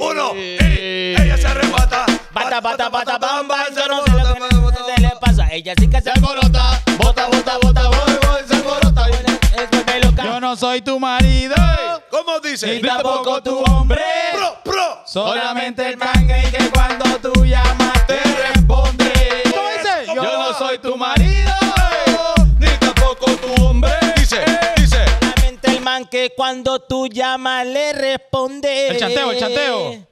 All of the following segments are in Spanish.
uno. Y ella se arrebata. Bata, bata, bata, bamba. Eso no se le pasa. Ella sí que se alborota. Bota, bota, bota, voy, voy, se alborota. Yo no soy tu marido. ¿Cómo dice? Y tampoco tu hombre. Solamente el y que cuando cuando tú llamas le responde. El chateo,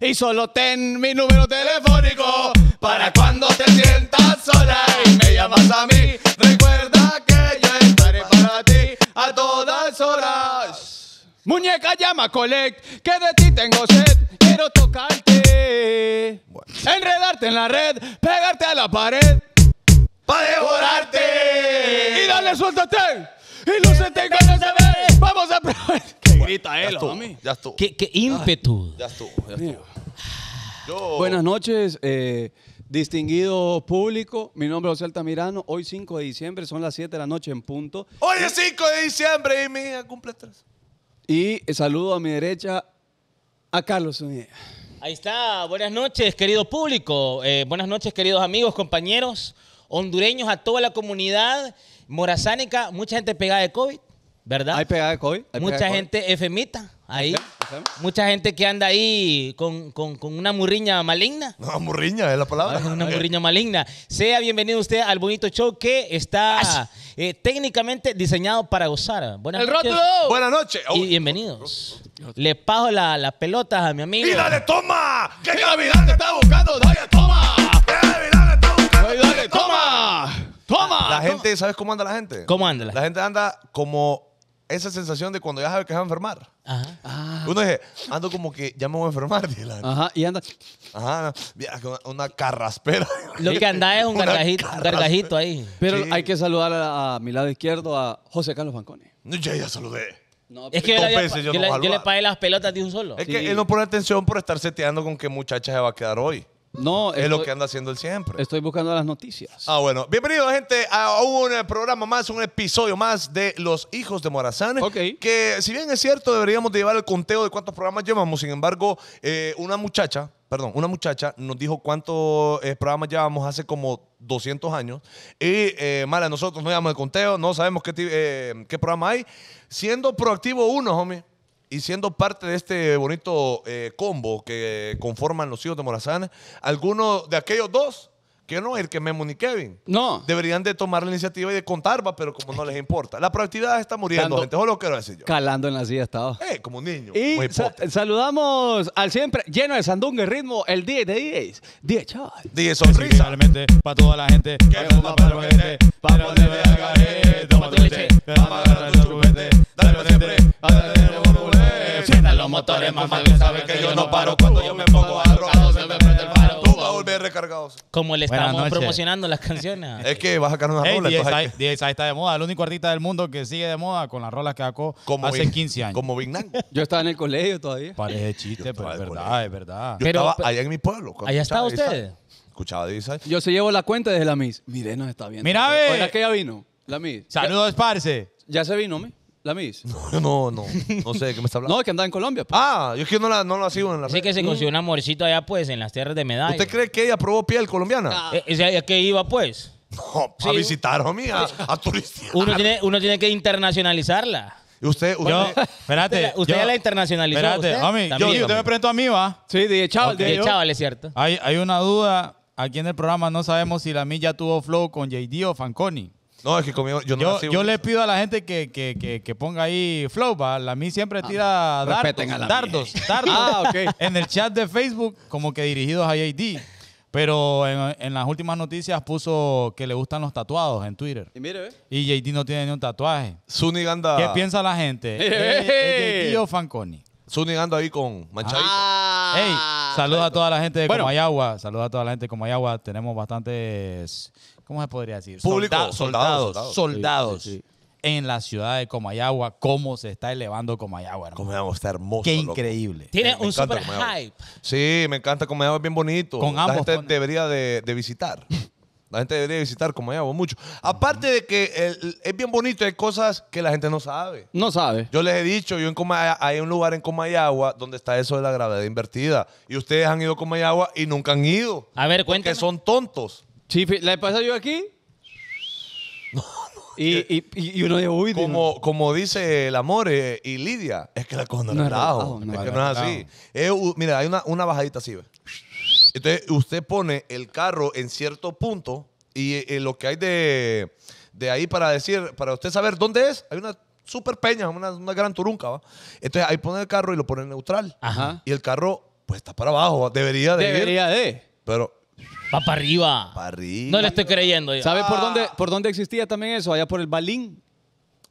Y solo ten mi número telefónico para cuando te sientas sola y me llamas a mí. Recuerda que yo estaré para ti a todas horas. Muñeca llama Collect, que de ti tengo sed, quiero tocarte. Enredarte en la red, pegarte a la pared. Para devorarte. Y dale, suéltate y no se te no se ve. Vamos a probar. ¡Qué grita él, Ya estuvo. Qué, ímpetu. Ah, ya estuvo, Buenas noches, eh, distinguido público. Mi nombre es José Altamirano. Hoy 5 de diciembre, son las 7 de la noche en punto. Hoy es 5 de diciembre y mi hija cumple 3. Y saludo a mi derecha a Carlos Ahí está. Buenas noches, querido público. Eh, buenas noches, queridos amigos, compañeros hondureños, a toda la comunidad Morazánica, mucha gente pegada de COVID, ¿verdad? Hay pegada de COVID. mucha gente efemita ahí. Mucha gente que anda ahí con, una murriña maligna. No, murriña es la palabra. una murriña maligna. Sea bienvenido usted al bonito show que está eh, técnicamente diseñado para gozar. Buenas noches. Buenas noches. Y oh. bienvenidos. Le pago las pelotas a mi amigo. ¡Y dale, toma! ¡Qué vidal está buscando! ¡Dale, toma! Vidal está ¡Dale, toma! La gente, ¿sabes cómo anda la gente? ¿Cómo anda? La gente anda como esa sensación de cuando ya sabes que se va a enfermar. Ah. Uno dice, ando como que ya me voy a enfermar. anda. Ajá, una, una carraspera. Lo que anda es un gargajito, ahí. Pero hay que saludar a, mi lado izquierdo a José Carlos Bancone. ya ya saludé. No, es que yo, le, pagué las pelotas de un solo. Es que él no pone atención por estar seteando con qué muchacha se va a quedar hoy. No, es lo que anda haciendo él siempre. Estoy buscando las noticias. Ah, bueno. Bienvenido, gente, a un eh, programa más, un episodio más de Los Hijos de Morazán. Ok. Que, si bien es cierto, deberíamos de llevar el conteo de cuántos programas llevamos. Sin embargo, eh, una muchacha, perdón, una muchacha nos dijo cuántos eh, programas llevamos hace como 200 años. Y, mala, nosotros no llevamos el conteo, no sabemos qué, qué programa hay. Siendo proactivo uno, homie y siendo parte de este bonito eh, combo que conforman los hijos de Morazán, algunos de aquellos dos, que no es el que Memo ni Kevin, no. deberían de tomar la iniciativa y de contar, pero como no les importa. La proactividad está muriendo, gente, eso lo que quiero decir yo. Calando en la silla estaba. Eh, como un niño. Y saludamos al siempre lleno de sandungue ritmo, el 10 de 10. 10 chaval. 10 sonrisa. Realmente, para toda la gente. Que para la gente. Para ponerle al Toma tu leche. Dale para siempre los mamá, sabes que yo no paro. Cuando yo me pongo a el Tú vas a volver recargados. Como le estamos promocionando las canciones. Es que vas a sacar una rola. DJ Sai está de moda, el único artista del mundo que sigue de moda con las rolas que sacó hace 15 años. Como Big Yo estaba en el colegio todavía. Parece chiste, pero es verdad, es verdad. Yo estaba allá en mi pueblo. Allá estaba usted escuchaba de Yo se llevo la cuenta desde la miss. Mire, nos está viendo. Mira, ve. que ya vino? La MIS. Saludos, parce. Ya se vino, mi. ¿La Miss. No, no, no. No sé de qué me está hablando. No, que anda en Colombia. Pues. Ah, yo es que no la, no la sigo en la Sí, que se mm. consiguió un amorcito allá, pues, en las tierras de Medalla. ¿Usted cree que ella probó piel colombiana? Ah. Eh, ¿A qué iba, pues? No, a visitar, a turistear. Uno tiene, uno tiene que internacionalizarla. usted, espérate. Usted, ya la internacionalizó. Espérate, homie, yo- te usted me a mí, va. Sí, dije, chaval, dije es cierto. Hay, hay una duda. Aquí en el programa no sabemos si la ya tuvo flow con JD o Fanconi. No, es que conmigo yo no yo, yo le pido a la gente que, que, que, ponga ahí flow, ¿va? la mí siempre ah, tira dardos, ah, dardos, dardos, ah, okay. en el chat de Facebook como que dirigidos a JD. Pero en, las últimas noticias puso que le gustan los tatuados en Twitter. Y mire, ¿eh? Y JD no tiene ni un tatuaje. Suni ¿Qué piensa la gente? ¿Es, Fanconi? Suni ahí con manchadito. Ah, saludos a toda la gente de Comayagua. Saludos a toda la gente de Comayagua. Tenemos bastantes ¿cómo se podría decir? Público, soldados, soldados, soldados en la ciudad de Comayagua, cómo se está elevando Comayagua. Comayagua está hermoso. Qué increíble. Tiene un super hype. Sí, me encanta Comayagua, es bien bonito. Con la gente debería de, visitar. La gente debería visitar Comayagua mucho. Aparte de que es bien bonito, hay cosas que la gente no sabe. No sabe. Yo les he dicho, yo en Comayagua hay un lugar en Comayagua donde está eso de la gravedad invertida. Y ustedes han ido a Comayagua y nunca han ido. A ver, cuéntame. Porque son tontos. Sí, la he yo aquí. Y, y, uno de uy, como, dice el amor eh, y Lidia, es que la cosa no, es es que no es así. mira, hay una, bajadita así, Entonces, usted pone el carro en cierto punto y eh, lo que hay de, ahí para decir, para usted saber dónde es, hay una super peña, una, gran turunca, ¿va? Entonces, ahí pone el carro y lo pone neutral. Y el carro, pues está para abajo, debería de. Debería de. Pero Va para arriba. Para arriba. No le estoy creyendo ¿Sabes por, ah. dónde, por dónde existía también eso? Allá por el Balín,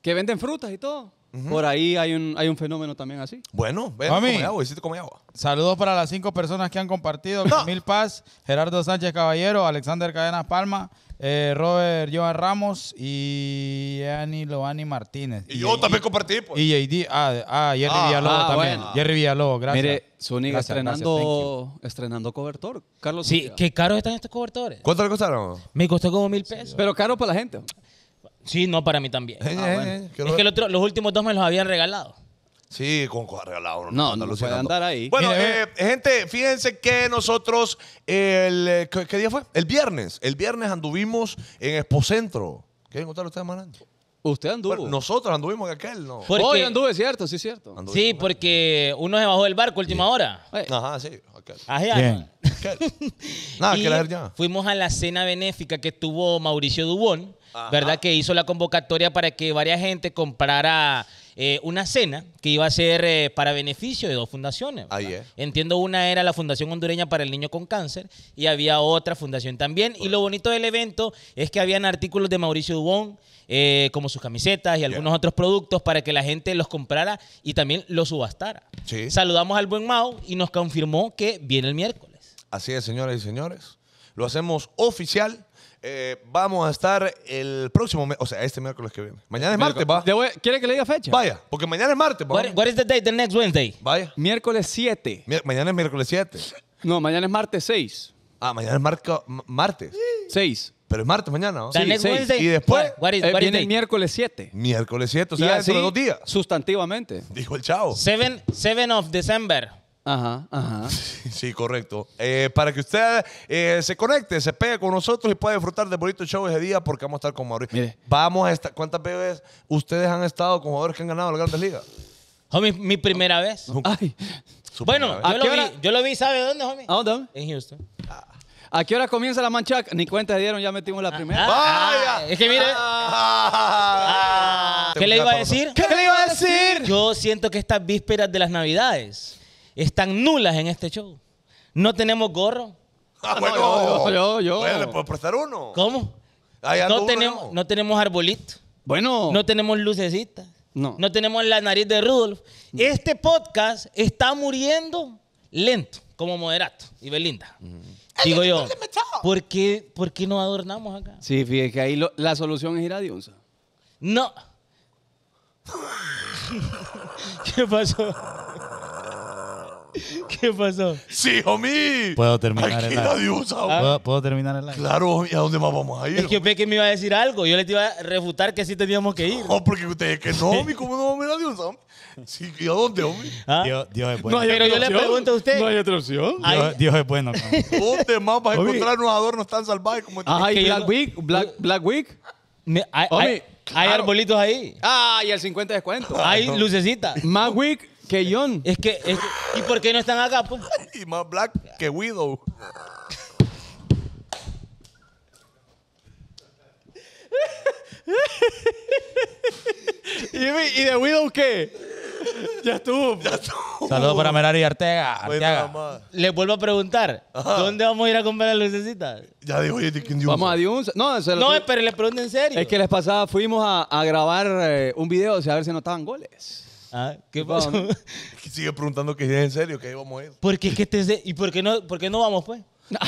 que venden frutas y todo. Por ahí hay un, hay un fenómeno también así. Bueno, ven, Mami, agua, agua. Saludos para las cinco personas que han compartido. Mil Paz, Gerardo Sánchez Caballero, Alexander Cadenas Palma, eh, Robert Joan Ramos y Ani Loani Martínez. Y, yo también compartí, pues. Y JD, ah, ah, Jerry ah, Villalobos ah, también. Bueno. Jerry Villalobos, gracias. Mire, Zúñiga estrenando, estrenando cobertor. Carlos. Sí, qué caros están estos cobertores. ¿Cuánto le costaron? Me costó como mil pesos. Pero caro para la gente. Sí, no, para mí también. Eh, ah, eh, eh, es que los últimos dos me los habían regalado. Sí, con regalado. No, no, no puede andar ahí. Bueno, eh, gente, fíjense que nosotros, el, eh, ¿qué, día fue? El viernes. El viernes anduvimos en Expocentro. qué contar ustedes mandando? Usted anduvo. nosotros anduvimos en aquel, ¿no? Hoy anduve, cierto, sí, cierto. sí, porque uno se bajó del barco última hora. Ajá, sí, aquel. Ajá, Nada, que ya. Fuimos a la cena benéfica que tuvo Mauricio Dubón, ¿verdad? Que hizo la convocatoria para que varias gente comprara eh, una cena que iba a ser eh, para beneficio de dos fundaciones. Ah, Entiendo una era la Fundación Hondureña para el Niño con Cáncer y había otra fundación también. Y lo bonito del evento es que habían artículos de Mauricio Dubón, eh, como sus camisetas y algunos otros productos para que la gente los comprara y también los subastara. Saludamos al buen Mau y nos confirmó que viene el miércoles. Así es, señoras y señores. Lo hacemos oficial eh, vamos a estar el próximo mes, o sea, este miércoles que viene. Mañana es martes, va. ¿Quiere que le diga fecha? Vaya, porque mañana es martes, va. What, what is the date? The next Wednesday. Vaya. Miércoles 7. Mañana es miércoles 7. No, mañana es martes 6. Ah, mañana es martes. 6. Pero es martes mañana, ¿no? sí? Sí, next Y después- What, what eh, viene el miércoles 7. Miércoles 7, o sea, dentro de dos días. Sustantivamente. Dijo el chavo. 7, 7 of December. Ajá, ajá. Sí, correcto. Eh, para que usted eh, se conecte, se pegue con nosotros y pueda disfrutar del bonito show ese día porque vamos a estar con Mauricio. Mire. Vamos a estar. ¿Cuántas veces ustedes han estado con jugadores que han ganado la Grandes Ligas? Homie, mi primera vez. bueno, yo, lo vi, yo lo ¿sabe dónde, homie? dónde? En Houston. Ah. ¿A qué hora comienza la mancha Ni cuenta dieron, ya metimos la ah, primera. Ah, es que mire. ¿Qué le iba a decir? ¿Qué le iba a decir? Yo siento que estas vísperas de las Navidades están nulas en este show. No tenemos gorro. Ah, ah bueno, no, yo, yo, le puedo prestar uno. ¿Cómo? no, tenemos, no. tenemos arbolito. Bueno. No tenemos lucecitas. No. No tenemos la nariz de Rudolf. Este podcast está muriendo lento, como moderato y Belinda. Digo yo, ¿por qué, ¿por no adornamos acá? Sí, fíjese que ahí la solución es ir a Dionza. No. ¿Qué pasó? ¿Qué pasó? Sí, homie. Puedo terminar Aquí el diosa, live. ¿Puedo, terminar el live? Claro, homie. ¿A dónde más vamos a ir? Es que pensé que me iba a decir algo. Yo le iba a refutar que sí teníamos que ir. No, porque usted es que no, homie. ¿Cómo no vamos a ir a Dios, homie? Sí, ¿y a dónde, homie? ¿Ah? Dios, es bueno. No Pero yo le pregunto a usted. No hay otra opción. Dios, es bueno. homie. ¿Dónde más vas a encontrar unos adornos tan salvajes como este? Black Week. Black, Black Week. hay, Homie, hay- arbolitos ahí. Ah, y el 50 descuento. Hay lucecita Más Week que John. Es que, ¿Y por qué no están acá? Y más black que Widow. ¿Y, de Widow qué? Ya estuvo. Ya estuvo. Saludos para Merari Arteaga. Artega. Les vuelvo a preguntar. ¿Dónde vamos a ir a comprar las lucecitas? Ya dijo Vamos a Dios. No, se No, pero le pregunto en serio. es que les pasaba fuimos a, grabar eh, un video, o sea, a ver si notaban goles. Ah, ¿Qué Sigue preguntando que si es en serio, que ahí vamos a ir. ¿Por qué que te, ¿Y por qué, no, por qué no vamos, pues?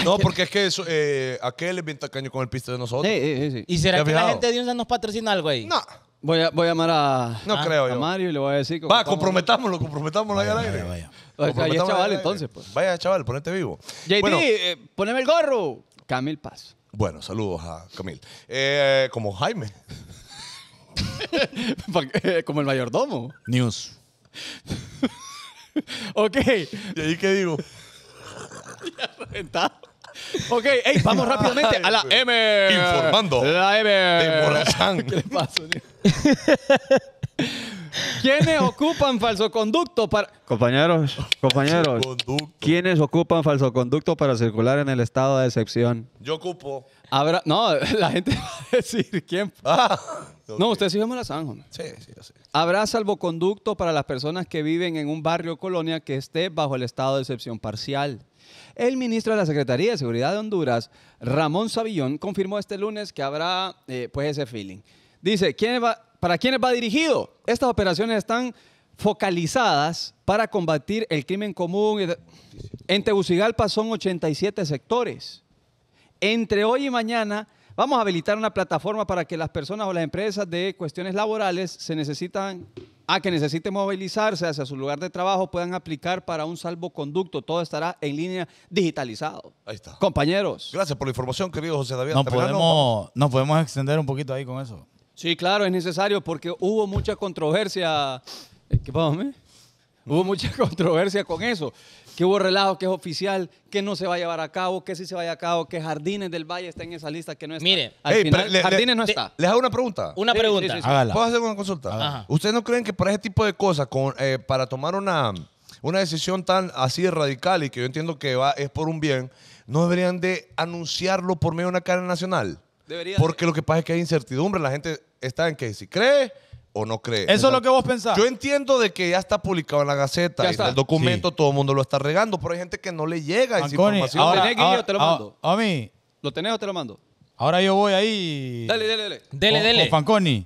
No, porque es que eso, eh, aquel es bien tacaño con el piste de nosotros. Sí, sí, sí. ¿Y será que la gente de Dios nos patrocina algo ahí? No. Voy a, voy a llamar a, no ah, a Mario y le voy a decir Va, comprometámoslo, comprometámoslo ahí al aire. Vaya, vaya. vaya chaval, entonces. Pues. Vaya, chaval, ponete vivo. JT, eh, poneme el gorro. Camil Paz. Bueno, saludos a Camil. Eh, como Jaime. Eh, como el mayordomo. News. ok. ¿Y ahí qué digo? ya Ok, vamos rápidamente a la M. Informando. La M. De ¿Qué le pasa, ¿Quiénes ocupan falso conducto para...? Compañeros, compañeros. ¿Quiénes ocupan falso conducto para circular en el estado de excepción? Yo ocupo. No, la gente va a decir quién... Ah. No, usted sí me la Sí, sí, sí. Habrá salvoconducto para las personas que viven en un barrio o colonia que esté bajo el estado de excepción parcial. El ministro de la Secretaría de Seguridad de Honduras, Ramón Savillón, confirmó este lunes que habrá eh, pues ese feeling. Dice, ¿quién va, ¿para quiénes va dirigido? Estas operaciones están focalizadas para combatir el crimen común. En Tegucigalpa son 87 sectores. Entre hoy y mañana Vamos a habilitar una plataforma para que las personas o las empresas de cuestiones laborales se necesitan, a que necesiten movilizarse hacia su lugar de trabajo, puedan aplicar para un salvoconducto. Todo estará en línea digitalizado. Ahí está. Compañeros. Gracias por la información, querido José David. Nos podemos, extender un poquito ahí con eso. Sí, claro, es necesario porque hubo mucha controversia. Eh, ¿Qué Hubo mucha controversia con eso que hubo relajo, que es oficial, que no se va a llevar a cabo, que sí se vaya a cabo, que Jardines del Valle está en esa lista que no está. Mire, al Jardines no está. Les hago una pregunta. Una pregunta. Sí, ¿Puedo hacer una consulta? ¿Ustedes no creen que para ese tipo de cosas, eh, para tomar una, una decisión tan así radical y que yo entiendo que va, es por un bien, no deberían de anunciarlo por medio de una cara nacional? Deberían. Porque lo que pasa es que hay incertidumbre, la gente está en que si cree o no cree. Eso es lo que vos pensás. Yo entiendo de que ya está publicado en la Gaceta el documento todo el mundo lo está regando, pero hay gente que no le llega esa información. lo ¿Tenés que te lo mando? A, mí. ¿Lo tenés o te lo mando? Ahora yo voy ahí. Dale, dale, dale. dale dale Fanconi.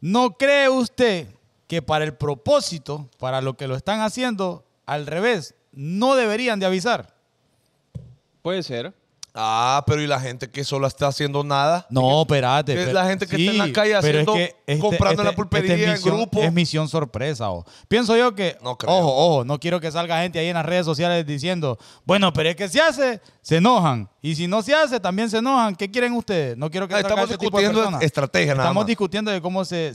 ¿No cree usted que para el propósito, para lo que lo están haciendo, al revés, no deberían de avisar? Puede ser. Ah, pero ¿y la gente que solo está haciendo nada? No, espérate. Es la gente que está en la calle haciendo, este, comprando la este, este pulpería, grupo. Es misión sorpresa, ¿o? Oh. Pienso yo que, no creo. ojo, ojo, no quiero que salga gente ahí en las redes sociales diciendo, bueno, pero es que se hace, se enojan. Y si no se hace, también se enojan. ¿Qué quieren ustedes? No quiero que ah, salga Estamos discutiendo de estrategia, nada Estamos discutiendo de cómo se,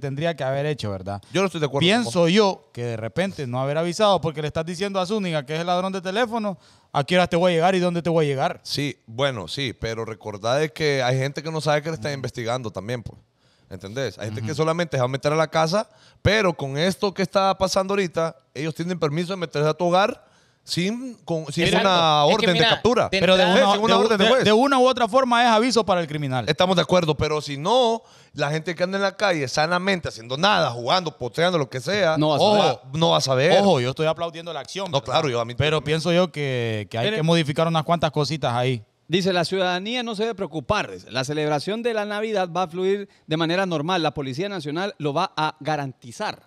tendría que haber hecho, ¿verdad? Yo no estoy de acuerdo. Pienso yo que de repente no haber avisado porque le estás diciendo a Zúñiga que es el ladrón de teléfono ¿A qué hora te voy a llegar y dónde te voy a llegar? Sí, bueno, sí, pero recordad que hay gente que no sabe que le están investigando también, pues. ¿Entendés? Hay gente que solamente se va a meter a la casa, pero con esto que está pasando ahorita, ellos tienen permiso de meterse a tu hogar sin, con, una orden de captura. Pero de una, de, una u otra forma es aviso para el criminal. Estamos de acuerdo, pero si no, la gente que anda en la calle sanamente haciendo nada, jugando, posteando, lo que sea, no va a saber. Ojo, yo estoy aplaudiendo la acción. No, claro, yo a mí. Pero pienso yo que, hay que modificar unas cuantas cositas ahí. Dice, la ciudadanía no se debe preocupar. La celebración de la Navidad va a fluir de manera normal. La Policía Nacional lo va a garantizar.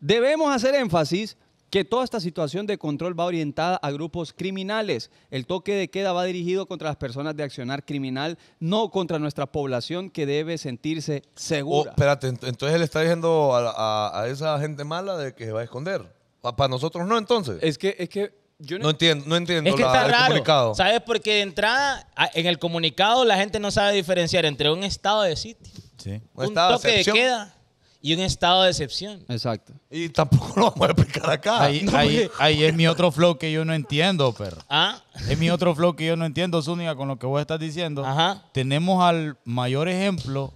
Debemos hacer énfasis que toda esta situación de control va orientada a grupos criminales. El toque de queda va dirigido contra las personas de accionar criminal, no contra nuestra población que debe sentirse segura. Oh, espérate, entonces él está diciendo a, esa gente mala de que se va a esconder. Para nosotros no, entonces. Es que, es que yo no, entiendo, no entiendo es que está el raro. comunicado. ¿Sabes? qué de entrada, en el comunicado la gente no sabe diferenciar entre un estado de sitio, sí. un, estado toque de queda y un estado de excepción. Exacto. Y tampoco lo vamos a explicar acá. Ahí, es mi otro flow que yo no entiendo, perro. ¿Ah? Es mi otro flow que yo no entiendo, Zúñiga, con lo que vos estás diciendo. Ajá. Tenemos al mayor ejemplo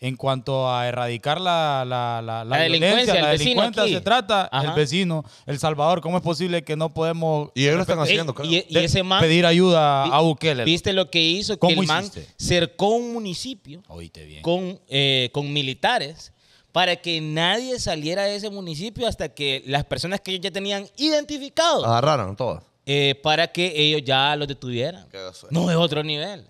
en cuanto a erradicar la, la, la, delincuencia, la delincuencia se trata, el vecino, El Salvador, ¿cómo es posible que no podemos y ellos están haciendo, pedir ayuda a Bukele? ¿Viste lo que hizo? que el man cercó un municipio bien. Con, eh, con militares para que nadie saliera de ese municipio hasta que las personas que ellos ya tenían identificados. Agarraron todas. Eh, para que ellos ya los detuvieran. No es otro nivel.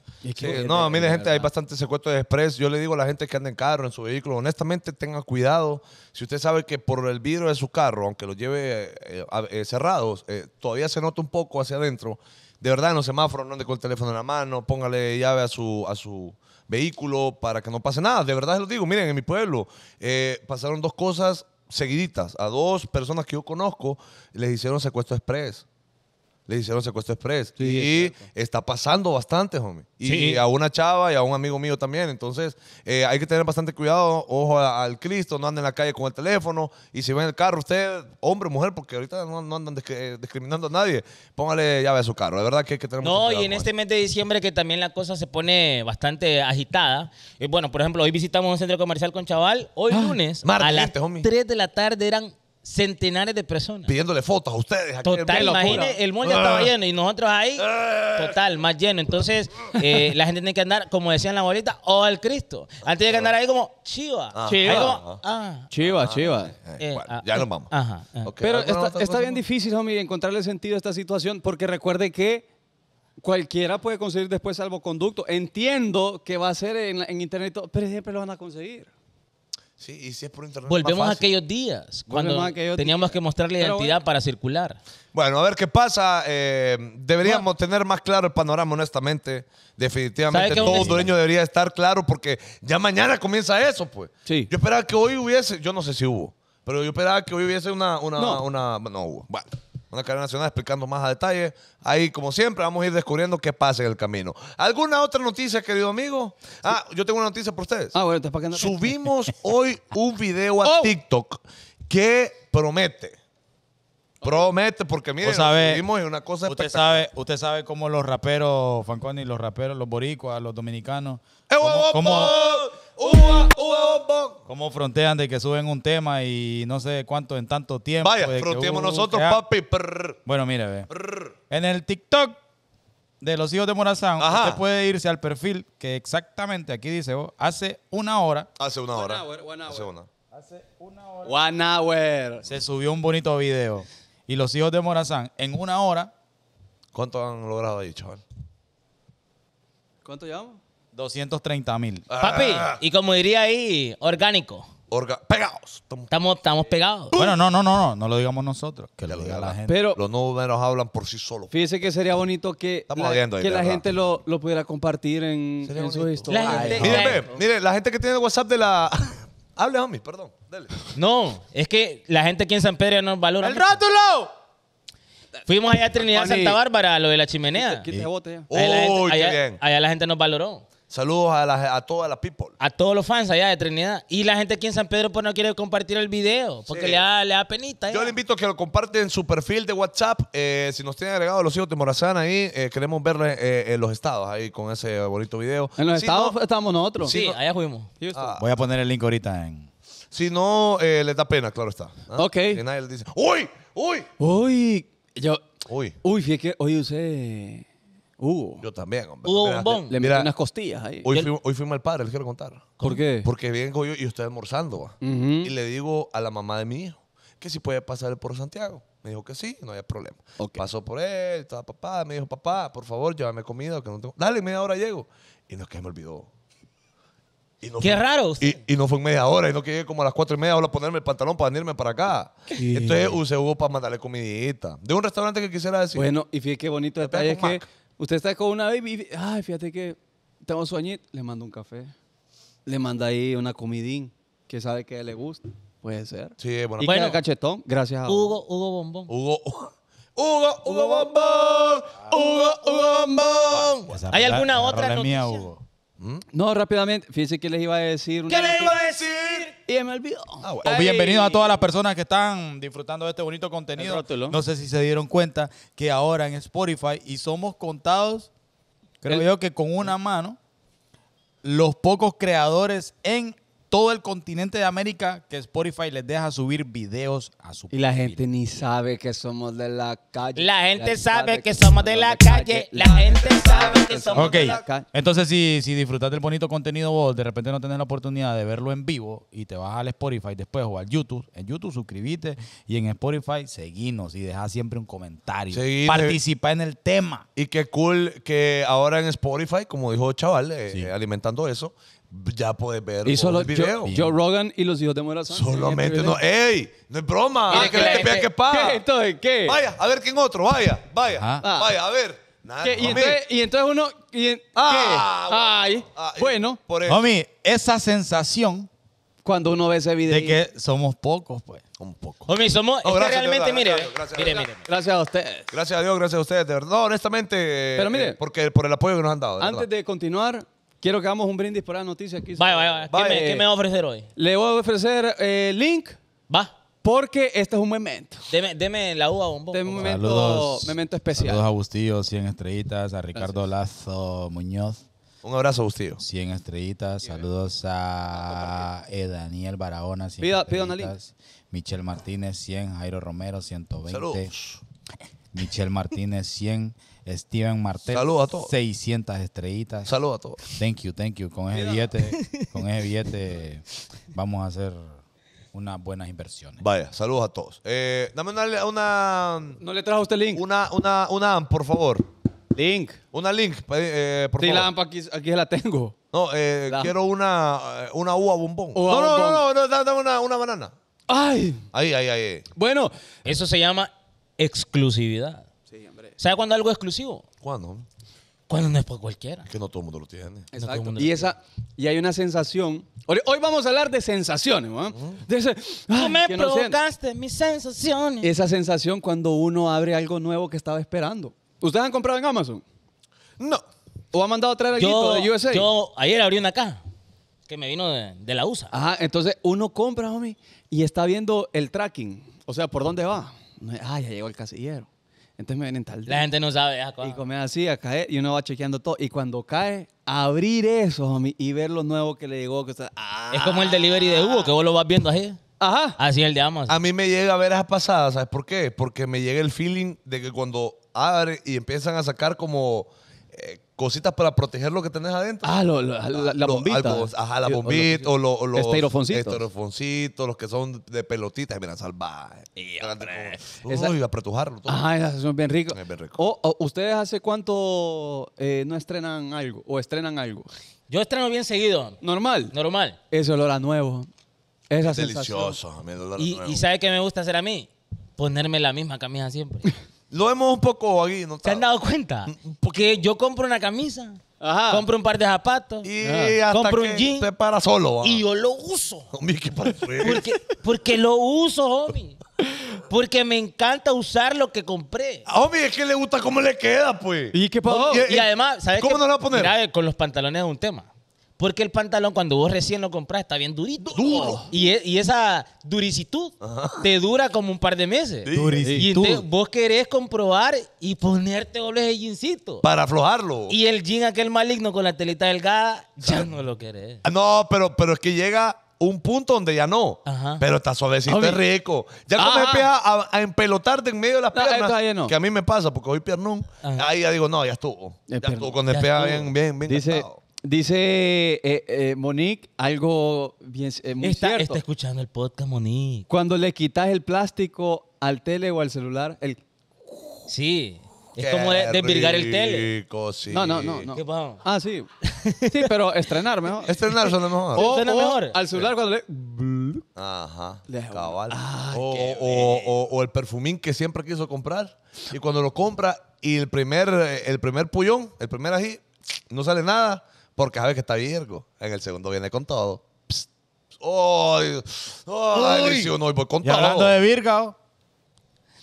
No, a mí de gente, hay bastante secuestro de express. Yo le digo a la gente que anda en carro, en su vehículo, honestamente, tenga cuidado. Si usted sabe que por el vidrio de su carro, aunque lo lleve eh, eh, cerrado, todavía se nota un poco hacia adentro. De verdad, en los semáforos, no ande con el teléfono en la mano, póngale llave a su, a su, vehículo para que no pase nada. De verdad se lo digo, miren, en mi pueblo eh, pasaron dos cosas seguiditas. A dos personas que yo conozco les hicieron secuestro express le hicieron secuestro express. y está pasando bastante, homie. Y, a una chava y a un amigo mío también. Entonces, eh, hay que tener bastante cuidado. Ojo al Cristo, no anden en la calle con el teléfono. Y si ven el carro, usted, hombre mujer, porque ahorita no, andan eh, discriminando a nadie, póngale llave a su carro. De verdad que hay que tener No, mucho cuidado, y en este mes de diciembre que también la cosa se pone bastante agitada. Y eh, bueno, por ejemplo, hoy visitamos un centro comercial con Chaval. Hoy ah, lunes, a las 3 de la tarde eran centenares de personas. Pidiéndole fotos a ustedes. Total, imagínense, el mall ya estaba ah. lleno y nosotros ahí, ah. total, más lleno. Entonces, eh, la gente tiene que andar, como decían la abuelita, o al Cristo. Antes de que andar ahí como, chiva. chiva. chiva, ya nos vamos. Eh. Pero está, bien difícil, homie, encontrarle sentido a esta situación porque recuerde que cualquiera puede conseguir después salvoconducto. Entiendo que va a ser en, en internet, pero siempre lo van a conseguir. Sí, y si es por internet. Volvemos a aquellos días, cuando teníamos que mostrar la identidad para circular. Bueno, a ver qué pasa. Eh, deberíamos tener más claro el panorama, honestamente. Definitivamente todo dueño debería estar claro porque ya mañana comienza eso, pues. Yo esperaba que hoy hubiese, yo no sé si hubo, pero yo esperaba que hoy hubiese una. una no hubo una carrera nacional explicando más a detalle. Ahí, como siempre, vamos a ir descubriendo qué pasa en el camino. ¿Alguna otra noticia, querido amigo? Ah, yo tengo una noticia para ustedes. Ah, bueno, para que no- Subimos hoy un video a oh. TikTok que promete. Promete, porque miren, Subimos una cosa Usted sabe, usted sabe cómo los raperos, Fanconi, los raperos, los boricuas, los dominicanos, ¡Eh, ¿Cómo frontean de que suben un tema y no sé cuánto en tanto tiempo? Vaya, fronteamos uh, nosotros, papi. Bueno, mire, ve. En el TikTok de los hijos de Morazán, usted puede irse al perfil que exactamente aquí dice, oh, hace una hora. Hace una hora. One hour, Hace una. Hace una hora. One hour. Se subió un bonito video. Y los hijos de Morazán, en una hora. ¿Cuánto han logrado ahí, chaval? ¿Cuánto llevamos? 230 mil. Ah. Papi, y como diría ahí, orgánico. Orga- pegados. Estamos, estamos pegados. Bueno, no, no, no, no, no lo digamos nosotros, que lo diga la gente. Pero Los números hablan por sí solos. Fíjese que sería bonito que la, que la gente lo, pudiera compartir en, La gente- la gente que tiene el WhatsApp de la. Hable, homie, perdón. Dele. No, es que la gente aquí en San Pedro nos valora. El rótulo! Fuimos allá a Trinidad, Santa Bárbara, lo de la chimenea. Uy, qué bien. allá la gente nos valoró. Saludos a, todas las people. A todos los fans allá de Trinidad. Y la gente aquí en San Pedro pues no quiere compartir el video porque le, da, le penita. Yo le invito a que lo comparten en su perfil de WhatsApp. Eh, si nos tienen agregados los hijos de Morazán ahí, eh, queremos verle en eh, los estados ahí con ese bonito video. En los estados estamos nosotros. Sí, allá fuimos. Ah. Voy a poner el link ahorita en... Si no, les da pena, claro está. ¿ah? Ok. Y nadie le dice, ¡Uy! ¡Uy! ¡Uy! Yo... Uy. Uy, fíjate que hoy usé Hugo. Yo también, hombre. Hugo Le metió unas costillas ahí. Hoy, fui, hoy mal padre, les quiero contar. ¿Por qué? Porque vengo yo y estoy almorzando. Y le digo a la mamá de mi hijo que si puede pasar por Santiago. Me dijo que sí, no había problema. Pasó por él, estaba papá, me dijo, papá, por favor, llévame comida, que no tengo. Dale, media hora llego. Y no es que me olvidó. Y no Qué fue- raro Y, no fue en media hora, y no que llegué como a las cuatro y media a ponerme el pantalón para venirme para acá. Entonces usé Hugo para mandarle comidita. De un restaurante que quisiera decir. Bueno, y fíjate qué bonito detalle que Usted está con una baby ay, fíjate que tengo sueñito, le mando un café. Le manda ahí una comidín que sabe que le gusta. Puede ser. Sí, bueno. Y bueno, cachetón, gracias a Hugo, Hugo Bombón. Hugo, Hugo, Hugo, Bombón. Hugo, Hugo Bombón. ¿Hay alguna otra noticia? No, rápidamente, fíjense que les iba a decir. ¿Qué les iba a decir? Y me olvidó. Ah, bienvenidos a todas las personas que están disfrutando de este bonito contenido. No sé si se dieron cuenta que ahora en Spotify y somos contados, creo yo que con una mano, los pocos creadores en todo el continente de América que Spotify les deja subir videos a su Y la gente ni sabe que somos de la calle. La gente sabe que somos de la calle. La gente sabe que somos de la calle. Entonces, si, si disfrutas del bonito contenido vos, de repente no tenés la oportunidad de verlo en vivo y te vas al Spotify después o al YouTube, en YouTube suscribite y en Spotify seguinos y deja siempre un comentario. Participa en el tema. Y qué cool que ahora en Spotify, como dijo Chaval, eh, alimentando eso, ya puedes ver el video. Joe, Rogan y los hijos de Mora Solamente no. ¡Ey! No es broma. ¿qué, Entonces, ¿qué? Vaya, a ver quién otro. Vaya, vaya. Vaya, a ver. ¿Y, entonces, uno. ah, Ay, bueno. Ah, por Homie, esa sensación. Cuando uno ve ese video. De que somos pocos, pues. Un poco. Homie, somos. No, gracias, realmente, mire. mire, mire. Gracias a ustedes. Gracias a Dios, gracias a ustedes, de verdad. No, honestamente. Pero mire. Eh, porque, por el apoyo que nos han dado. Antes de continuar, Quiero que hagamos un brindis por la noticia aquí. Vaya, vaya, ¿Qué, me, va a ofrecer hoy? Eh, le voy a ofrecer eh, link. Va. Porque este es un momento. Deme, deme la uva, bombón. Deme un momento, especial. Saludos a Bustillo, 100 estrellitas. A Ricardo Lazo Muñoz, Un abrazo, Bustillo. 100 estrellitas. Saludos a eh, Daniel Barahona, 100 Pida- una Michelle Martínez, 100. Jairo Romero, 120. Saludos. Michelle Martínez, 100. Steven Martel. Saludos a todos. 600 estrellitas. Saludos a todos. Thank you, thank you. Con ese billete, con ese billete vamos a hacer unas buenas inversiones. Vaya, saludos a todos. Eh, dame una, ¿No le trajo usted link? Una, una, una, por favor. Link. Una link, eh, por sí, la aquí, aquí la tengo. No, eh, quiero una, una uva bombón. no, no, no, no, dame una, una banana. ¡Ay! Ahí, ahí, ahí. Bueno, eso se llama exclusividad. ¿Sabe cuándo algo es exclusivo? ¿Cuándo? Cuando no es por cualquiera. Que no todo el mundo lo tiene. Exacto. y, esa, y hay una sensación. Hoy, vamos a hablar de sensaciones, ¿no? me provocaste mis sensaciones. Esa sensación cuando uno abre algo nuevo que estaba esperando. ¿Ustedes han comprado en Amazon? No. ¿O han mandado a traer algo de USA? Yo ayer abrí una caja que me vino de, de, la USA. Ajá, entonces uno compra, homie, y está viendo el tracking. O sea, ¿por dónde va? Ah, ya llegó el casillero. Entonces me vienen tal día. La gente no sabe. y comen así a caer y uno va chequeando todo. Y cuando cae, abrir eso, homie, y ver lo nuevo que le llegó. Que ah. es como el delivery de Hugo, que vos lo vas viendo así. Ajá. Así el de Amazon. A mí me llega a ver esas pasadas, ¿sabes por qué? Porque me llega el feeling de que cuando abre y empiezan a sacar como... Eh, cositas para proteger lo que tenés adentro. Ah, la, la, bombita. ajá, la bombita o, los esterofoncitos. esterofoncitos, los que son de pelotitas, Mira, salvaje. Y Uy, apretujarlo todo. Ajá, esas son bien ricas. Es bien rico. ¿Ustedes hace cuánto eh, no estrenan algo o estrenan algo? Yo estreno bien seguido. ¿Normal? Normal. Ese olor a nuevo. Esa es sensación. Delicioso. y, ¿Y sabe qué me gusta hacer a mí? Ponerme la misma camisa siempre. Lo hemos un poco aquí, ¿no? ¿Se han dado cuenta? Porque mm, mm. yo compro una camisa, compro un par de zapatos, y ah. compro un jean. para solo, Y yo lo uso. ¿qué Porque, lo uso, homie. Porque me encanta usar lo que compré. Homie, es que le gusta cómo le queda, pues. ¿Y qué pasó? Y, además, ¿sabes ¿Cómo nos lo va a poner? Mira, eh, con los pantalones es un tema. Porque el pantalón, cuando vos recién lo compras, está bien durito. Duro. Y, e, esa duricitud te dura como un par de meses. Y vos querés comprobar y ponerte doble de Para aflojarlo. Y el jean aquel maligno con la telita delgada, ya no lo querés. Ah, no, pero, pero es que llega un punto donde ya no. Pero está suavecito, rico. Ya cuando empieza a, empelotarte en medio de las eh, piernas, que a mí me pasa porque hoy piernón, ahí ya digo, no, ya estuvo. Ya estuvo, con empieza bien, bien, bien Dice, Dice eh, eh, Monique algo bien eh, muy está, cierto. Está escuchando el podcast, Monique. Cuando le quitas el plástico al tele o al celular, el... Sí, es como desvirgar el tele. sí. No, no, no. no. ¿Qué pasa? Ah, sí. Sí, pero estrenar mejor. Estrenar suena mejor. O, al celular cuando le... Ajá. Cabal. o, o- o- o el perfumín que siempre quiso comprar. Y cuando lo compra y el primer, eh, el primer puyón, el primer ají, no sale nada. Porque sabes que está Virgo. En el segundo viene con todo. Psst. ¡Ay! ¡Ay! y voy con todo. hablando de Virgo.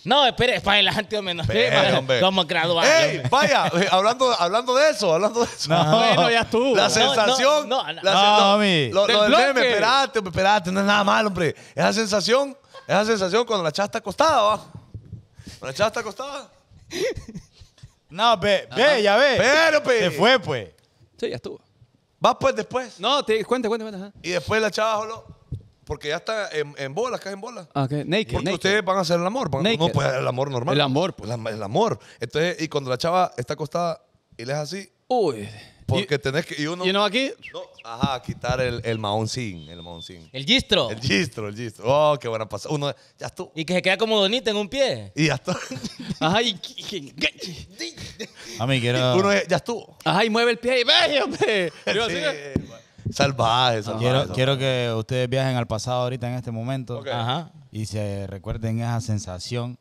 No, espere, para adelante, hombre. No, Pero, hombre. Como graduado. ¡Ey! Vaya, eh, hablando, hablando de eso, hablando de eso. No, bueno, ya estuvo. La sensación. No, no, no. la Lo, Del meme, espérate, espérate, no es nada malo, hombre. Esa sensación, esa sensación cuando la chava está acostada, ¿va? Cuando la chava está acostada. No, ve, ve, ya ve. Pero, Se fue, pues. Sí, ya estuvo. Va pues después. No, te, cuente, cuente, Y después la chava solo Porque ya está en, en bolas, cae en bola ah, ok. Naked, Porque ustedes van a hacer el amor. no, pues el amor normal. El amor, pues. el amor. Entonces, y cuando la chava está acostada y le es así, Uy. Porque tenés que. Y uno, aquí? ajá, quitar el, el maoncín. El El gistro. El gistro, el gistro. Oh, qué buena pasada. Uno, ya estuvo. Y que se queda como Donita en un pie. Y ya está. Ajá, y. A mí quiero. Uno ya estuvo. Ajá, y mueve el pie y ve, hombre. salvaje, salvaje, quiero, quiero, que ustedes viajen al pasado ahorita en este momento. Ajá. Y se recuerden esa sensación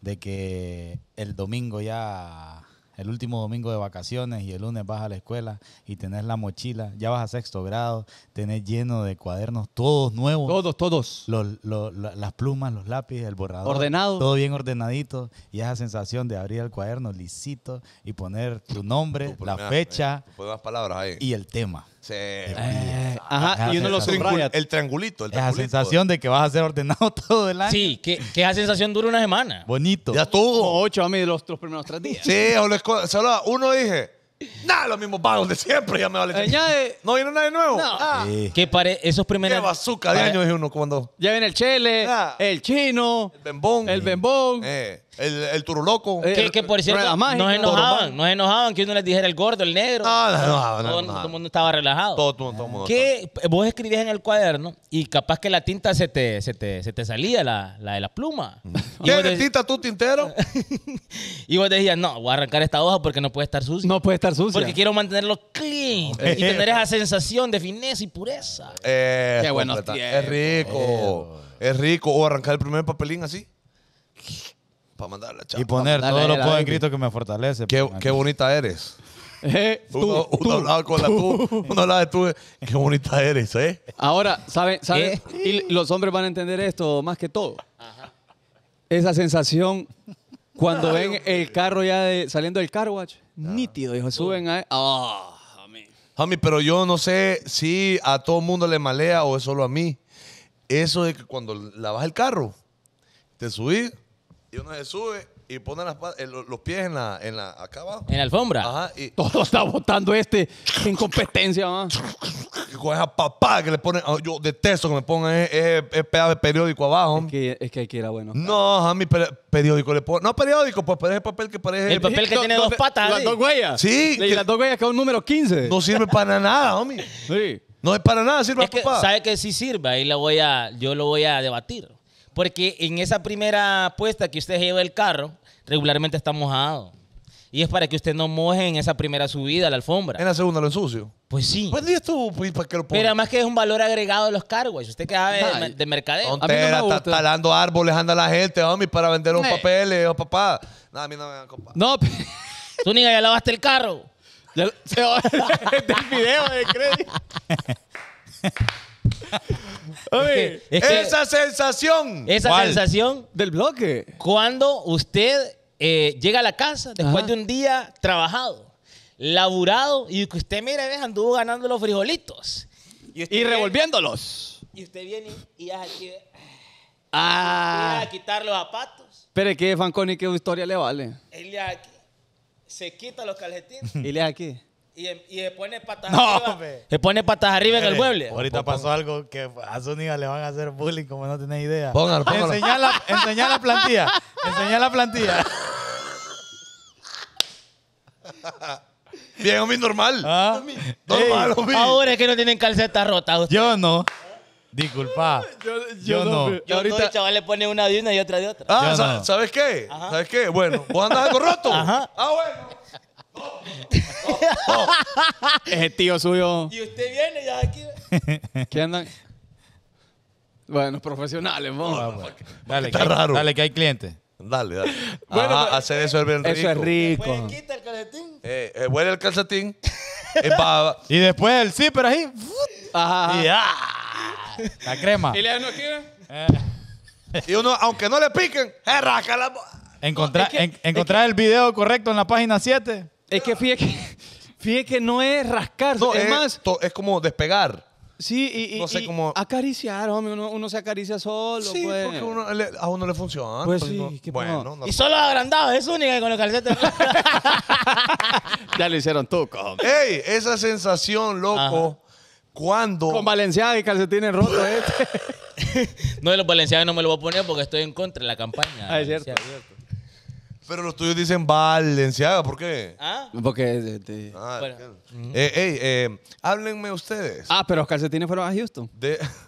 de que el domingo ya el último domingo de vacaciones y el lunes vas a la escuela y tenés la mochila, ya vas a sexto grado, tenés lleno de cuadernos, todos nuevos. Todos, todos. las plumas, los lápices, el borrador. Ordenado. Todo bien ordenadito. Y esa sensación de abrir el cuaderno lisito y poner tu nombre, la fecha. Eh, palabras Y el tema. Eh, el triangulito, el La sensación de que vas a ser ordenado todo el año. Sí, que, esa sensación dura una semana. Bonito. Ya tuvo ocho a mí los, los primeros tres días. Sí, o solo, solo uno dije, nada, los mismos pagos de siempre, ya me vale. Eh, Añade, eh, no vino nadie nuevo. Ah. que pare, esos primeros... Qué bazooka de año es uno cuando... Ya viene el chele, ah. el chino, el bembón. El bembón. Eh. El, el turuloco. Eh, que, que por cierto, nos enojaban, no nos enojaban que uno les dijera el gordo, el negro. Ah, no, no, todo, el mundo estaba relajado. Todo, el mundo. Que vos escribías en el cuaderno y capaz que la tinta se te, salía, la, de la pluma. Mm. ¿Qué de... tinta tú, tintero? y vos decías, no, voy a arrancar esta hoja porque no puede estar sucia. No puede estar sucia. Porque quiero mantenerlo clean eh. y tener esa sensación de fineza y pureza. Eh, Qué bueno. Es rico. es rico. O arrancar el primer papelín así. Y poner todo todos los que me fortalece. Qué, pues, bonita eres. Eh, tú, uno, con la tú, uno hablaba de tú. Qué bonita eres, ¿eh? Ahora, ¿sabes? ¿Eh? Y los hombres van a entender esto más que todo. Esa sensación cuando ven el carro ya saliendo del car nítido, Dijo, suben a... ah, pero yo no sé si a todo el mundo le malea o es solo a mí. Eso de que cuando la lavas el carro, te subís, y uno se sube y pone las eh, los pies en la, en la, acá abajo. En la alfombra. Ajá, y, Todo está votando este en competencia, con esa papá que le pone ah, yo detesto que me pongan ese, e pedazo de periódico abajo. Es que, es que aquí era bueno. No, a mi periódico le pongo. No periódico, pues, pero es el papel que parece. El papel que tiene dos patas, Las dos huellas. Sí, Y las dos huellas que es un número 15. No sirve para nada, homie. Sí. No es para nada, sirve Es que, papá. ¿sabe que sí sirve? Ahí lo voy a, yo lo voy a debatir. Porque en esa primera puesta que usted lleva el carro, regularmente está mojado. Y es para que usted no moje en esa primera subida la alfombra. En la segunda lo ensucio. Pues sí. Pues dices pues, ¿para lo Pero además que es un valor agregado de los cargos. Usted que sabe de, de mercadeo. mí no está talando árboles, anda la gente, homie, para vender los eh. papeles, o oh, papá. Nada a mí no me a comprar. No, tú ni ya lavaste el carro. se va video de crédito. esa sensación. Esa sensación. Del bloque. Cuando usted eh, llega a la casa después de un día trabajado, laburado, y que usted, mira anduvo ganando los frijolitos. Y, revolviéndolos. Y usted viene y hace ah. a quitar los zapatos. Pero que Fanconi, ¿qué historia le vale? Él Se quita los calcetines. y le aquí. Y, y se pone patas arriba. pone patas arriba en el mueble. Ahorita pasó algo que a Zúñiga le van a hacer bullying como no tenés idea. Póngalo, póngalo. Enseñá la, enseñá la plantilla. Enseñá la plantilla. Bien, mi normal. ¿Ah? Normal, Ahora es que no tienen calcetas rotas Yo no. Disculpa. Yo, no. Yo ahorita... el chaval le pone una de una y otra de otra. Ah, ¿sabes qué? ¿Sabes qué? Bueno, vos andás algo roto. Ajá. Ah, bueno es el tío suyo. Y usted viene ya aquí. ¿Qué andan? Bueno, profesionales, vamos ah, Dale, Está que, raro. Dale, que hay clientes. Dale, dale. hacer eh, eso es bien rico. Eso es rico. quita el calcetín. Eh, eh huele el calcetín. Y después el zipper ahí. Y La crema. ¿Y le dan aquí? Eh. Y uno, aunque no le piquen, la... Encontrar, encontrar el video correcto en la página 7. Es que fíjate que, que no es rascar, no, es, más. es como despegar. Sí, y, acariciar, hombre, uno, se acaricia solo. Sí, pues. porque uno, a uno le funciona. Pues sí, bueno. y solo agrandado, es única con los calcetines. ya lo hicieron tú, ¡Ey! Esa sensación, loco, cuando. Con Valenciaga y calcetines rotos, este. no, de los Valenciaga no me lo voy a poner porque estoy en contra de la campaña. Ah, es cierto, es cierto. Pero los tuyos dicen Valenciaga, ¿por qué? ¿Ah? Porque. este, Ah, Bueno. Eh, ey, eh, háblenme ustedes. Ah, pero los calcetines fueron a Houston.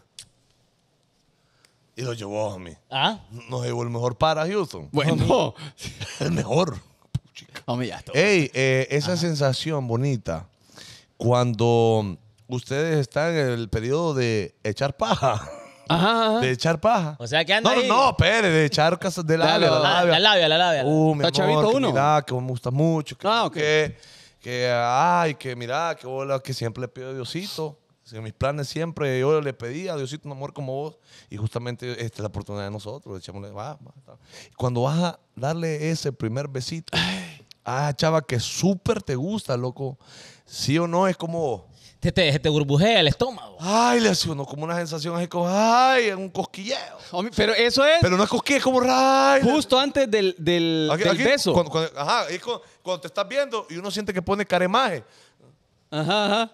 Y los llevó a mí. ¿Ah? Nos llevó el mejor para Houston. Bueno, El mejor. hombre, ya Ey, eh, esa sensación bonita cuando ustedes están en el periodo de echar paja. De echar paja. O sea, que anda No, ahí? no, pere, de echar casas de la labia. La labia, la labia. Uh, ¿Está chavito que uno? mirá, que me gusta mucho. Que, ah, que, ay, que mirá, que bola, que siempre le pido a Diosito. En mis planes siempre yo le pedía a Diosito un amor como vos. Y justamente esta es la oportunidad de nosotros. Echémosle, Cuando vas a darle ese primer besito, ah, chava, que súper te gusta, loco. Sí o no, es como te, te, burbujea el estómago. Ay, le hace uno como una sensación así como, ay, un cosquilleo. Pero eso es. Pero no es cosquilleo, es como ray. Justo antes del, del, del beso. ajá, es cuando, cuando, te estás viendo y uno siente que pone caremaje. Ajá, ajá.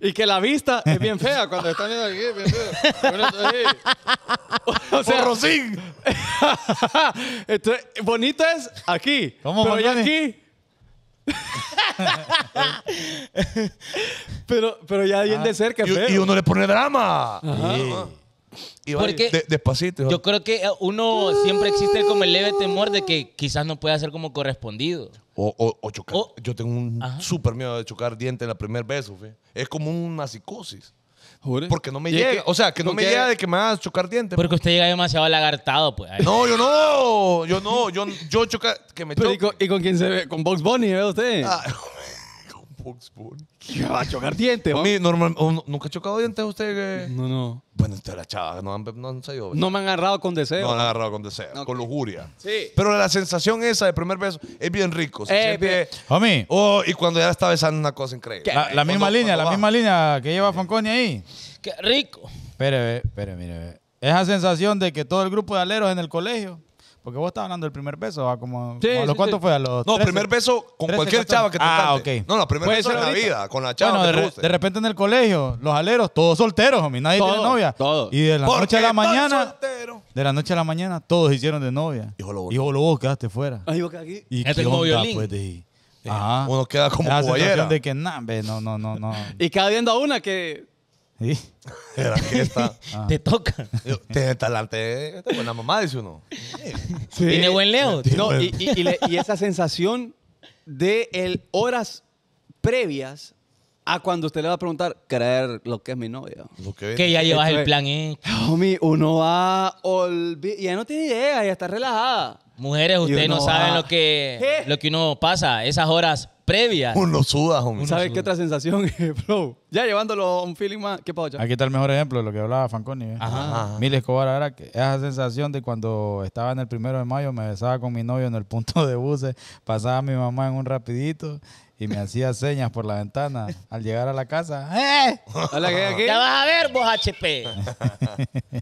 y que la vista es bien fea cuando estás viendo aquí, bien feo. o Entonces, bonito es aquí. ¿Cómo, pero ya aquí pero, pero ya bien de ah, cerca, Y, uno le pone drama. Y despacito. Yo creo que eh, uno siempre existe como el leve temor de que quizás no pueda ser como correspondido. O, o- chocar. Yo tengo un super súper miedo de chocar dientes en la primer beso. fe. Es como una psicosis. Porque no me llega. o sea, que no me llega de que me vas a chocar dientes. Porque pues. usted llega demasiado lagartado, pues. No, yo no. Yo no. Yo, yo choca. Que me ¿y, con, quién se ve? ¿Con Box Bunny, ve ¿eh, usted? Ah, con Box Bunny. va a chocar dientes. A ¿Nunca ha chocado dientes usted? Que... No, no. Bueno, usted la chava, no han, no salido. No me han agarrado con deseo. No me han agarrado con deseo, con lujuria. Sí. Pero la sensación esa de primer beso es bien rico. se Eh, Oh, y cuando ya está besando una cosa increíble. la, eh, misma línea, la misma línea que lleva Fonconi ahí. Qué rico. Espere, espere, mire, Esa sensación de que todo el grupo de aleros en el colegio porque vos estabas hablando del primer beso, ah, ¿a? Como, los fue a los. No, el primer beso con cualquier chava que te Ah, ok. No, no, primer beso en la vida, con la chava. que de, te guste. de repente en el colegio, los aleros, todos solteros, homie, nadie tiene novia. Todos. Y de la noche a la mañana. De la noche a la mañana, todos hicieron de novia. Hijo lo vos. vos, quedaste fuera. Ah, aquí. Y este qué onda, pues, de... Uno queda como la de que, nah, ve, no, no, no, no. y cada viendo a una que ¿Sí? está. Te ah. toca. Te talante. buena mamá, dice uno. Sí. Tiene buen leo. No, y, esa sensación de el horas previas a cuando usted le va a preguntar, creer lo que es mi novia. Que, ya llevas el plan hecho. Homie, uno va y ya no tiene idea, ya está relajada. Mujeres, ustedes no saben lo que, lo que uno pasa, esas horas previa. Uno suda, ¿Sabes qué otra sensación? Bro, ya llevándolo a un feeling más. ¿Qué pasa? Aquí está el mejor ejemplo de lo que hablaba Fanconi. ¿eh? Ajá. Escobar, ahora esa sensación de cuando estaba en el primero de mayo, me besaba con mi novio en el punto de buses, pasaba mi mamá en un rapidito y me hacía señas por la ventana al llegar a la casa. ¡Eh! Hola, ¿qué aquí? Ya vas a ver, vos HP.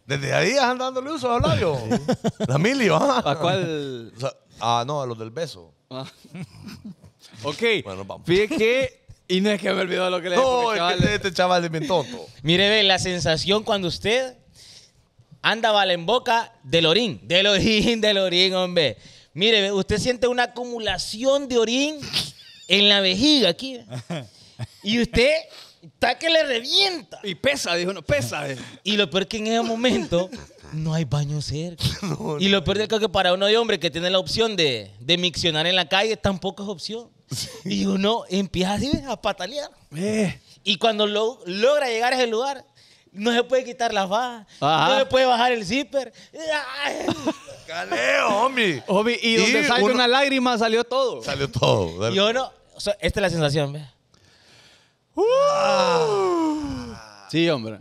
Desde ahí andándole uso a los labios. La milio, ¿ah? ¿A cuál? ah, no, a los del beso. Ah. Ok. Fíjate Y no es que me olvidó lo que le dije. No, es este chaval de bien Mire, ve, la sensación cuando usted anda bala en boca del orín. Del orín, del orín, hombre. Mire, usted siente una acumulación de orín en la vejiga aquí. Y usted está que le revienta. Y pesa, dijo, uno, pesa. Y lo peor es que en ese momento no hay baño cerca. y lo peor es que para uno de hombre que tiene la opción de, de miccionar en la calle tampoco es opción. Y uno empieza así a patalear. Eh. Y cuando logra llegar a ese lugar, no se puede quitar las bajas, no se puede bajar el zipper. Caleo, homie. y donde sale una lágrima salió todo. Salió todo. Y uno, esta es la sensación, ve uh. Sí, hombre.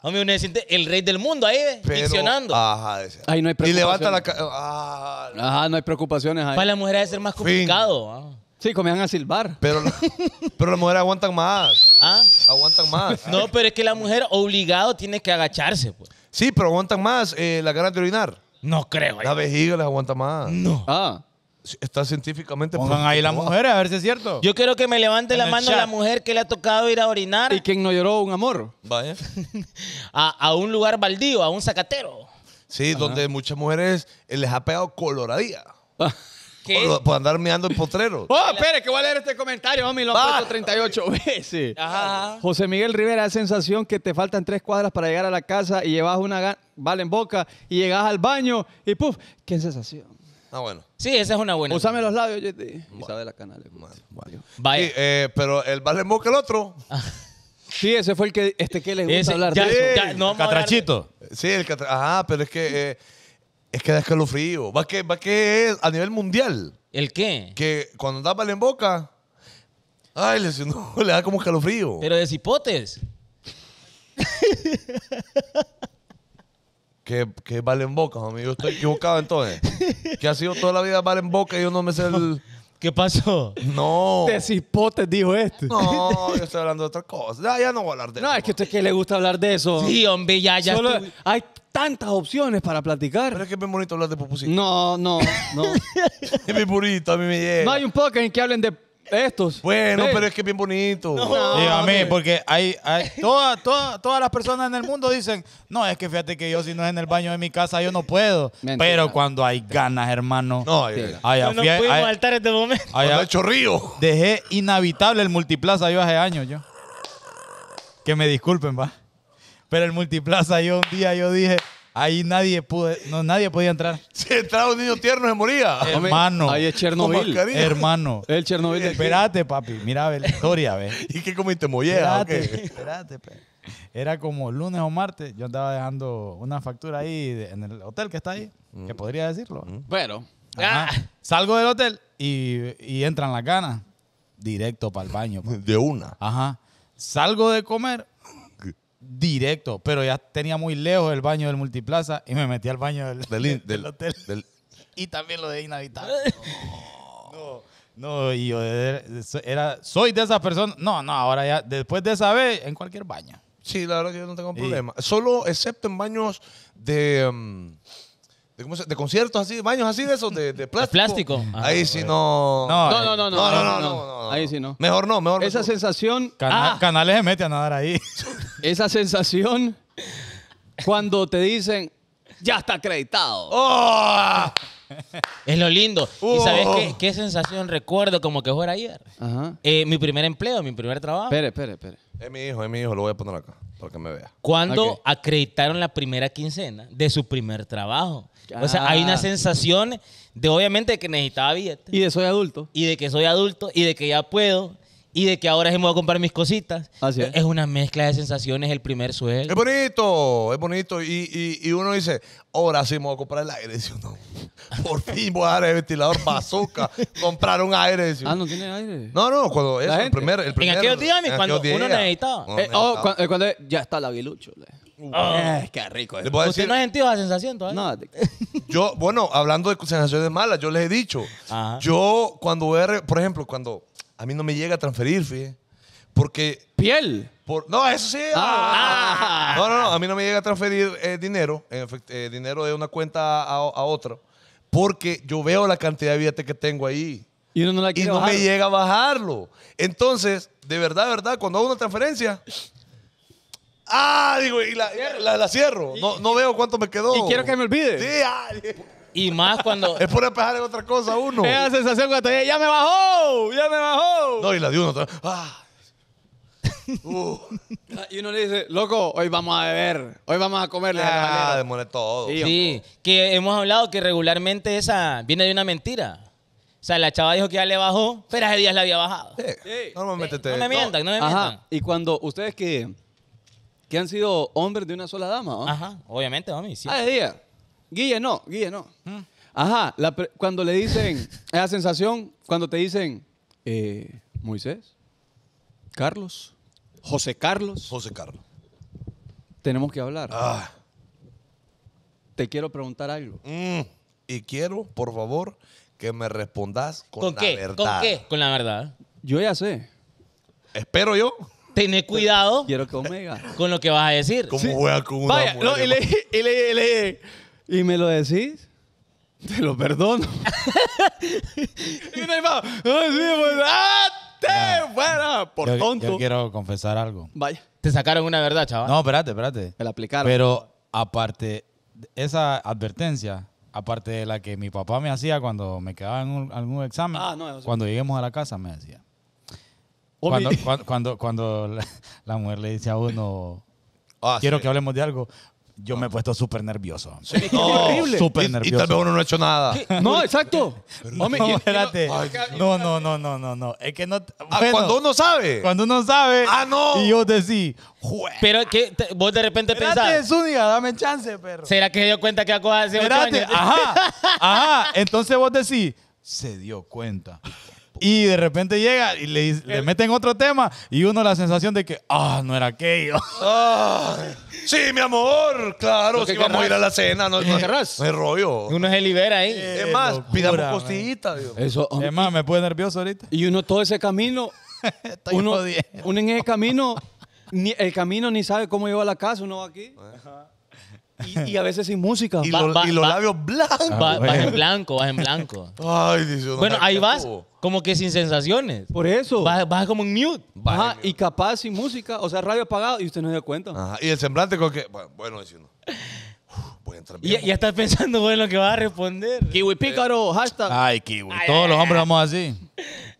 Homie, uno se siente el rey del mundo ahí, ¿ves? Ajá, Ahí no hay preocupaciones. Y levanta la. Ah, ajá, no hay preocupaciones ahí. Para la mujer debe ser más complicado. Ah. Sí, comían a silbar. Pero, pero las mujeres aguantan más. ¿Ah? Aguantan más. No, pero es que la mujer obligado tiene que agacharse, pues. Sí, pero aguantan más la eh, las ganas de orinar. No creo. La eh. vejiga les aguanta más. No. Ah. Está científicamente Pongan ahí las mujeres, a ver si es cierto. Yo quiero que me levante la mano la mujer que le ha tocado ir a orinar ¿Y que no lloró un amor? Vaya. a, un lugar baldío, a un zacatero. Sí, donde muchas mujeres eh, les ha pegado coloradía. Por, andar mirando el potrero. Oh, espere, que voy a leer este comentario, homie. Lo han puesto 38 veces. Ajá. José Miguel Rivera, sensación que te faltan tres cuadras para llegar a la casa y llevas una bala en boca y llegas al baño y puff. Qué sensación. Ah, bueno. Sí, esa es una buena. Úsame los labios, Usa de las Canales. pero el bala en boca el otro. Sí, ese fue el que, este que les gusta hablar de eso. Catrachito. Sí, el catrachito. Ajá, pero es que eh, es que da escalofrío. ¿Va que, va que es a nivel mundial? ¿El qué? Que cuando da bala en boca, ay, le, no, le da como escalofrío. Pero de cipotes. que, que vale en boca, amigo. estoy equivocado entonces. que ha sido toda la vida vale en boca y yo no me sé el. ¿Qué pasó? No. De cipotes dijo este. No, yo estoy hablando de otra cosa. Ya, ya no voy a hablar de eso. No, es que a usted que le gusta hablar de eso. Sí, hombre, ya, ya tantas opciones para platicar. Pero es que es bien bonito hablar de popucito. No, no, no. es bien bonito, a mí me llega. No hay un podcast en que hablen de estos. Bueno, pero es que es bien bonito. Dígame, eh, porque hay, toda, todas las personas en el mundo dicen, no, es que fíjate que yo si no es en el baño de mi casa, yo no puedo. Pero cuando hay ganas, hermano. No, hay, no pudimos saltar este momento. Allá, hecho río. Dejé inhabitable el multiplaza yo hace años yo. Que me disculpen, va. Pero el multiplaza, yo un día yo dije, ahí nadie pude, no, nadie podía entrar. Si entraba un niño tierno se moría. Hermano. Ahí es Chernobyl. Hermano. el Chernobyl. espérate, papi. Mira, la historia, ve. ¿Y qué comiste molleja? Espérate, espérate. Era como lunes o martes, yo andaba dejando una factura ahí en el hotel que está ahí, mm. que podría decirlo. Pero. Mm. Salgo del hotel y, y entran las ganas. Directo para el baño. De una. Ajá. Salgo de comer, directo, pero ya tenía muy lejos el baño del multiplaza y me metí al baño del, hotel. y también lo de inhabitable. No, no, y yo era, soy de esas personas. No, no, ahora ya, después de esa vez, en cualquier baño. Sí, la verdad que yo no tengo problema. Solo, excepto en baños de. de, conciertos así, baños así de esos, de, plástico. ahí sí no... No, no, no, no. No, no, no, Ahí sí no. Mejor no, mejor Esa sensación... Canales se mete a nadar ahí. Esa sensación cuando te dicen, ya está acreditado. Es lo lindo. ¿Y oh. sabes qué, qué, sensación recuerdo como que fuera ayer? Eh, mi primer empleo, mi primer trabajo. Espere, espere, espere. Es mi hijo, es mi hijo, lo voy a poner acá para que me vea. Cuando acreditaron la primera quincena de su primer trabajo. O sea, hay una ah. sensación de obviamente que necesitaba billete. Y de soy adulto. Y de que soy adulto y de que ya puedo y de que ahora sí me voy a comprar mis cositas. Eh, es. una mezcla de sensaciones el primer sueldo. Es bonito, es bonito. Y, y, uno dice, ahora sí me voy a comprar el aire. Si uno, por fin voy a dar el ventilador bazooka, comprar un aire. Ah, ¿no tiene aire? No, no, cuando es el primer, el En aquellos días, cuando uno necesitaba. Eh, oh, eh, cuando, ya está el aguilucho. qué rico. ¿Usted no ha sentido esa sensación todavía? No. yo, bueno, hablando de sensaciones malas, yo les he dicho. Yo cuando voy Por ejemplo, cuando a mí no me llega a transferir, fíjate. Porque. ¿Piel? no, eso sí. Ah. Ah. No, no, no. A mí no me llega a transferir eh, dinero, eh, dinero de una cuenta a, otra, porque yo veo la cantidad de billetes que tengo ahí. Y, no, me llega a bajarlo. Entonces, de verdad, de verdad, cuando hago una transferencia, Ah, digo, y la, cierro. no, veo cuánto me quedó. Y quiero que me olvide. Sí, ah, y más cuando. es por empezar en otra cosa uno. Esa sensación cuando te ya me bajó, ya me bajó. No, y la de uno ah". uh. y uno le dice, loco, hoy vamos a beber, hoy vamos a comer. Ah, demole todo. Sí, que hemos hablado que regularmente esa viene de una mentira. O sea, la chava dijo que ya le bajó, pero hace días la había bajado. Normalmente te... No me mientan, no, me Ajá. Y cuando ustedes que, que han sido hombres de una sola dama, ¿no? Ajá, obviamente, mami. a Ah, día. Guille no, Guille no. Ajá, cuando le dicen, esa sensación, cuando te dicen, eh, Moisés, Carlos, José Carlos. José Carlos. Tenemos que hablar. Ah. Te quiero preguntar algo. Mm, y quiero, por favor, que me respondas con, la verdad. ¿Con qué? Con la verdad. Yo ya sé. Espero yo. Tené cuidado. Quiero que Omega. Con lo que vas a decir. Como voy a con Vaya, no, y le, le, ¿Y me lo decís? Te lo perdono. y me ah, pues, va, ah, te fuera! Por tonto. Yo quiero confesar algo. Vaya, Te sacaron una verdad, chaval. No, espérate, espérate. me la aplicaron. Pero aparte, esa advertencia, aparte de la que mi papá me hacía cuando me quedaba en algún examen, ah, cuando lleguemos a la casa me decía. Cuando, cuando, cuando, la, mujer le dice a uno, quiero que hablemos de algo, yo me he puesto súper nervioso. Sí, horrible. Súper nervioso. Y tal vez uno no ha hecho nada. No, exacto. no- no, espérate. No, no, no, no, no, Es que no. Ah, cuando uno sabe. cuando uno sabe. Ah, no. Y yo decís, Pero que vos de repente Espérate, pensás, Zúñiga, dame chance, perro. ¿será que se dio cuenta que la de hace Espérate, ajá, ajá. Entonces vos decís, se dio cuenta. Y de repente llega y le, meten otro tema y uno la sensación de que, ah, no era aquello. sí, mi amor, claro, si vamos a ir a la cena, no, no, querrás. Eh, no rollo. Uno se libera ahí. es más, pida pidamos costillitas. es más, me pone nervioso ahorita. Y uno todo ese camino, uno, en ese camino, el camino ni sabe cómo lleva a la casa, uno va aquí. Ajá. Y, a veces sin música. Y, los labios blancos. Va- vas en blanco, vas en blanco. Ay, dice uno, Bueno, ahí vas como que sin sensaciones. Por eso. Vas, vas como en mute. Ajá, y capaz sin música, o sea, radio apagado y usted no se da cuenta. Ajá, Y el semblante con que. Bueno, bueno dice uno. Voy a entrar bien. ya- ya estás pensando bueno, lo que vas a responder. Kiwi Pícaro, eh, hashtag. Ay, kiwi. Todos los hombres vamos así.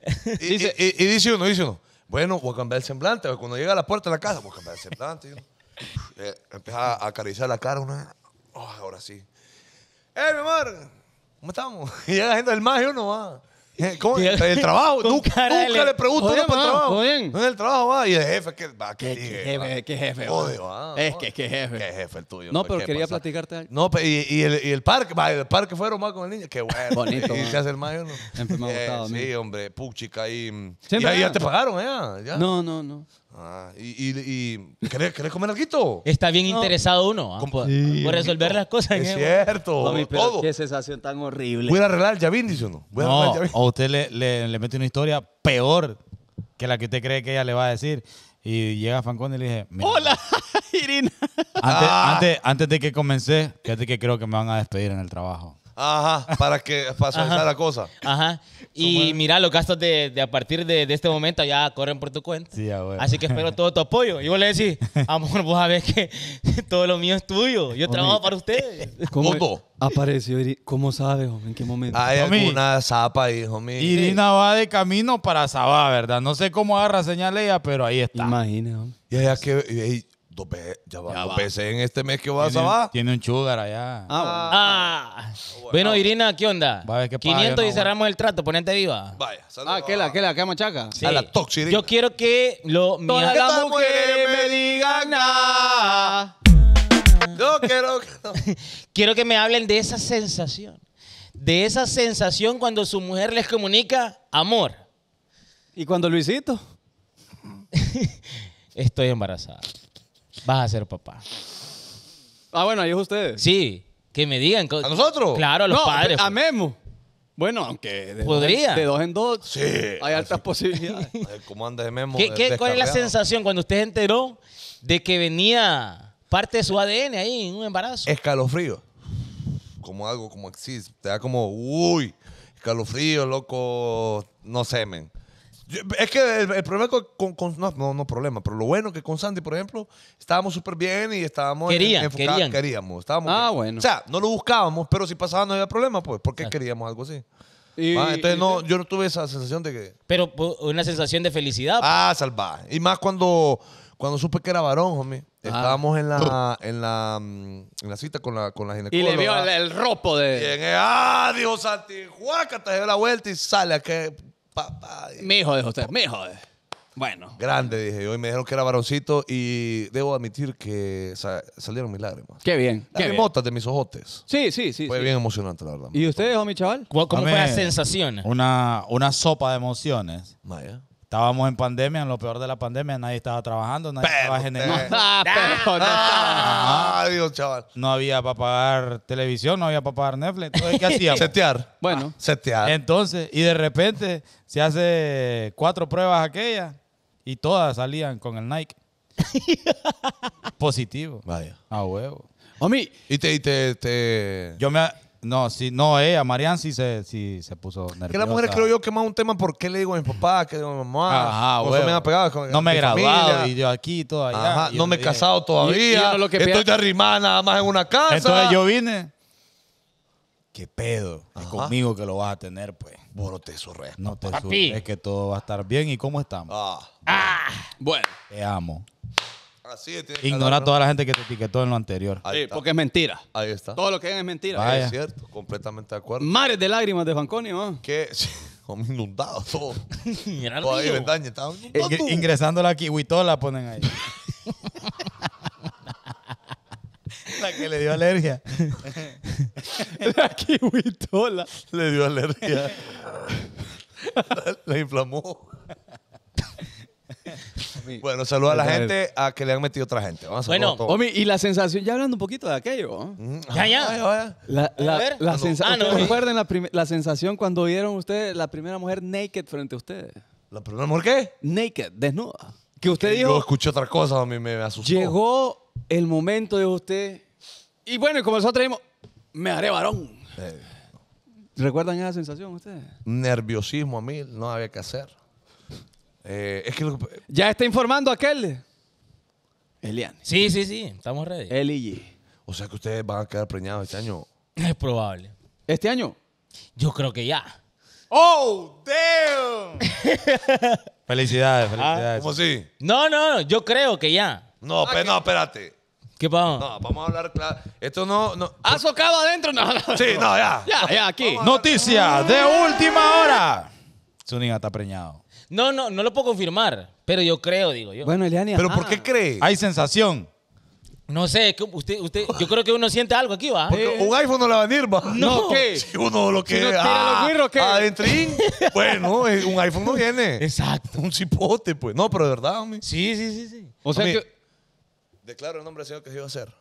Y, dice uno, dice uno. Bueno, voy a cambiar el semblante. Cuando llega a la puerta de la casa, voy a cambiar el semblante. y Eh, empezaba a acariciar la cara una. Oh, ahora sí. ¡Eh, mi amor! ¿Cómo estamos? Y llega la gente del más y uno va. ¿Cómo? El, el trabajo. nunca, le pregunto ¿Dónde el trabajo. ¿Dónde es el trabajo, va. Y el jefe, ¿qué, va, ¿Qué, jefe? ¿Qué jefe? Es que, ¿qué jefe? ¿Qué jefe el tuyo? No, pues, pero quería platicarte algo. No, pues, y, el, y el parque, va, el parque fueron más con el niño. Qué bueno. Bonito. Y hace el mayo, ¿no? me ha eh, gustado. sí, hombre, puchica. Y, y ya te pagaron, ¿eh? ¿Ya? No, no, no. Ah, y, ¿querés, comer algo? Está bien interesado uno ah, por, resolver las cosas. Es cierto. Qué sensación tan horrible. Voy a arreglar el Yavin dice uno. Voy a no, o usted le, le, mete una historia peor que la que usted cree que ella le va a decir. Y llega Fancón y le dice ¡Hola, Irina! Antes, ah. antes, antes de que comencé, fíjate que creo que me van a despedir en el trabajo. Ajá, para que para la cosa. Ajá. Y mira, los gastos de, a partir de, este momento ya corren por tu cuenta. Así que espero todo tu apoyo. Y vos le decís, amor, vos sabés que todo lo mío es tuyo. Yo trabajo para ustedes. ¿Cómo? Apareció Irina. ¿Cómo sabes, ¿En qué momento? Hay alguna zapa hijo mío. Irina va de camino para Sabá, ¿verdad? No sé cómo agarra señal ella, pero ahí está. Imagínate. Y allá que, ya va, en este mes que vas a va. Tiene un chugar allá. Ah, ah, bueno. Irina, ¿qué onda? 500 y cerramos el trato, ponente viva. Vaya, Ah, ¿qué la, qué la, qué machaca? A la toxirina. Yo quiero que lo, todas las mujeres me digan nada. Yo quiero que quiero que me hablen de esa sensación. De esa sensación cuando su mujer les comunica amor. ¿Y cuando Luisito? Estoy embarazada vas a ser papá. Ah, bueno, ahí es ustedes. Sí, que me digan. ¿A nosotros? Claro, a los padres. A pues. Memo. Bueno, aunque de podría. de dos en dos sí, hay altas posibilidades. ¿Cómo anda de Memo? cuál es la sensación cuando usted se enteró de que venía parte de su ADN ahí en un embarazo? Escalofrío. Como algo, como existe. Te da como, uy, escalofrío, loco, no semen es que el, problema con, no, no, no problema, pero lo bueno que con Sandy, por ejemplo, estábamos súper bien y estábamos querían, enfocados, queríamos, estábamos ah, bueno. O sea, no lo buscábamos, pero si pasaba no había problema, pues, porque queríamos algo así. entonces no, yo no tuve esa sensación de que. Pero pues, una sensación de felicidad. Pues. Ah, salvaje. Y más cuando, cuando supe que era varón, homie. Ah. Estábamos en la, mm, en la cita con la, con la Y le vio el, ropo de. Y en ah, Dios Santi, Juaca, te dio la vuelta y sale a que papá. hijo de usted, me hijo. Bueno. Grande, dije yo. Y me dijeron que era varoncito y debo admitir que salieron mis lágrimas. Qué bien. qué bien. de mis ojotes. Sí, sí, sí. Fue bien emocionante, la verdad. ¿Y ustedes, mi chaval? ¿Cómo, fue la sensación? Una, una sopa de emociones. Vaya Estábamos en pandemia, en lo peor de la pandemia, nadie estaba trabajando, nadie estaba generando. Ah, no, ah, chaval. No había para pagar televisión, no había para pagar Netflix. Entonces, ¿qué hacíamos? Setear. Bueno. Ah, setear. Entonces, y de repente se hace cuatro pruebas aquellas y todas salían con el Nike. Positivo. Vaya. A huevo. A Y te, y te, te... Yo me no, sí, no, ella, eh, Marian sí se, sí se puso nerviosa. Que las mujeres creo yo que más un tema por qué le digo a mi papá, que digo a mi mamá. Ajá, güey. me pegado con No me he graduado y yo aquí todavía. Ajá, no me he casado todavía. estoy de arrimada nada más en una casa. Entonces yo vine. ¿Qué pedo? Es conmigo que lo vas a tener, pues. te su No te es que todo va a estar bien. ¿Y cómo estamos? ah bueno. Ah. Te amo. Ignora a toda la gente que te etiquetó en lo anterior. Sí, porque es mentira. Ahí está. Todo lo que ven es mentira. Es cierto, completamente de acuerdo. Mares de lágrimas de Fanconi, ¿no? Que son inundados todos. Todo ingresando la kiwitola ponen ahí. la que le dio alergia. La kiwitola. Le dio alergia. la inflamó bueno, saluda a la gente a que le han metido otra gente. Vamos a bueno, Omi, y la sensación, ya hablando un poquito de aquello. ¿eh? Ya, ya. La, la ah, ah, ¿Recuerden la, sensación cuando vieron ustedes la primera mujer naked frente a ustedes? ¿La primera mujer qué? Naked, desnuda. Que usted dijo. Yo escuché otra cosa, a mí me asustó. Llegó el momento de usted. Y bueno, y como nosotros dijimos, me haré varón. ¿Recuerdan esa sensación ustedes? Nerviosismo a mí, no había que hacer. Eh, es que ¿Ya está informando aquel? Elian Sí, sí, sí, estamos ready. Eli o sea que ustedes van a quedar preñados este año. Es probable. ¿Este año? Yo creo que ya. ¡Oh, damn! Felicidades, felicidades. Ah, ¿Cómo así? No, no, yo creo que ya. No, ah, pero no, espérate. ¿Qué pasa? No, vamos a hablar Esto no. no. ¿Ha socado adentro? No, Sí, no, ya. Ya, ya, aquí. noticia de última hora. Zúñiga está preñado. No, no, no lo puedo confirmar, pero yo creo, digo yo. Bueno, Eliania. ¿Pero por ah. qué cree? Hay sensación. No sé, usted, usted, yo creo que uno siente algo aquí, ¿va? Porque eh, un iPhone no le va a venir, va. No, ¿qué? Si uno lo que. Si uno los ah, ¿qué? Adentrín. bueno, eh, un iPhone no viene. Exacto. Un cipote, pues. No, pero de verdad, hombre. Sí, sí, sí, sí. O sea que. Declaro el nombre del Señor que se iba a hacer.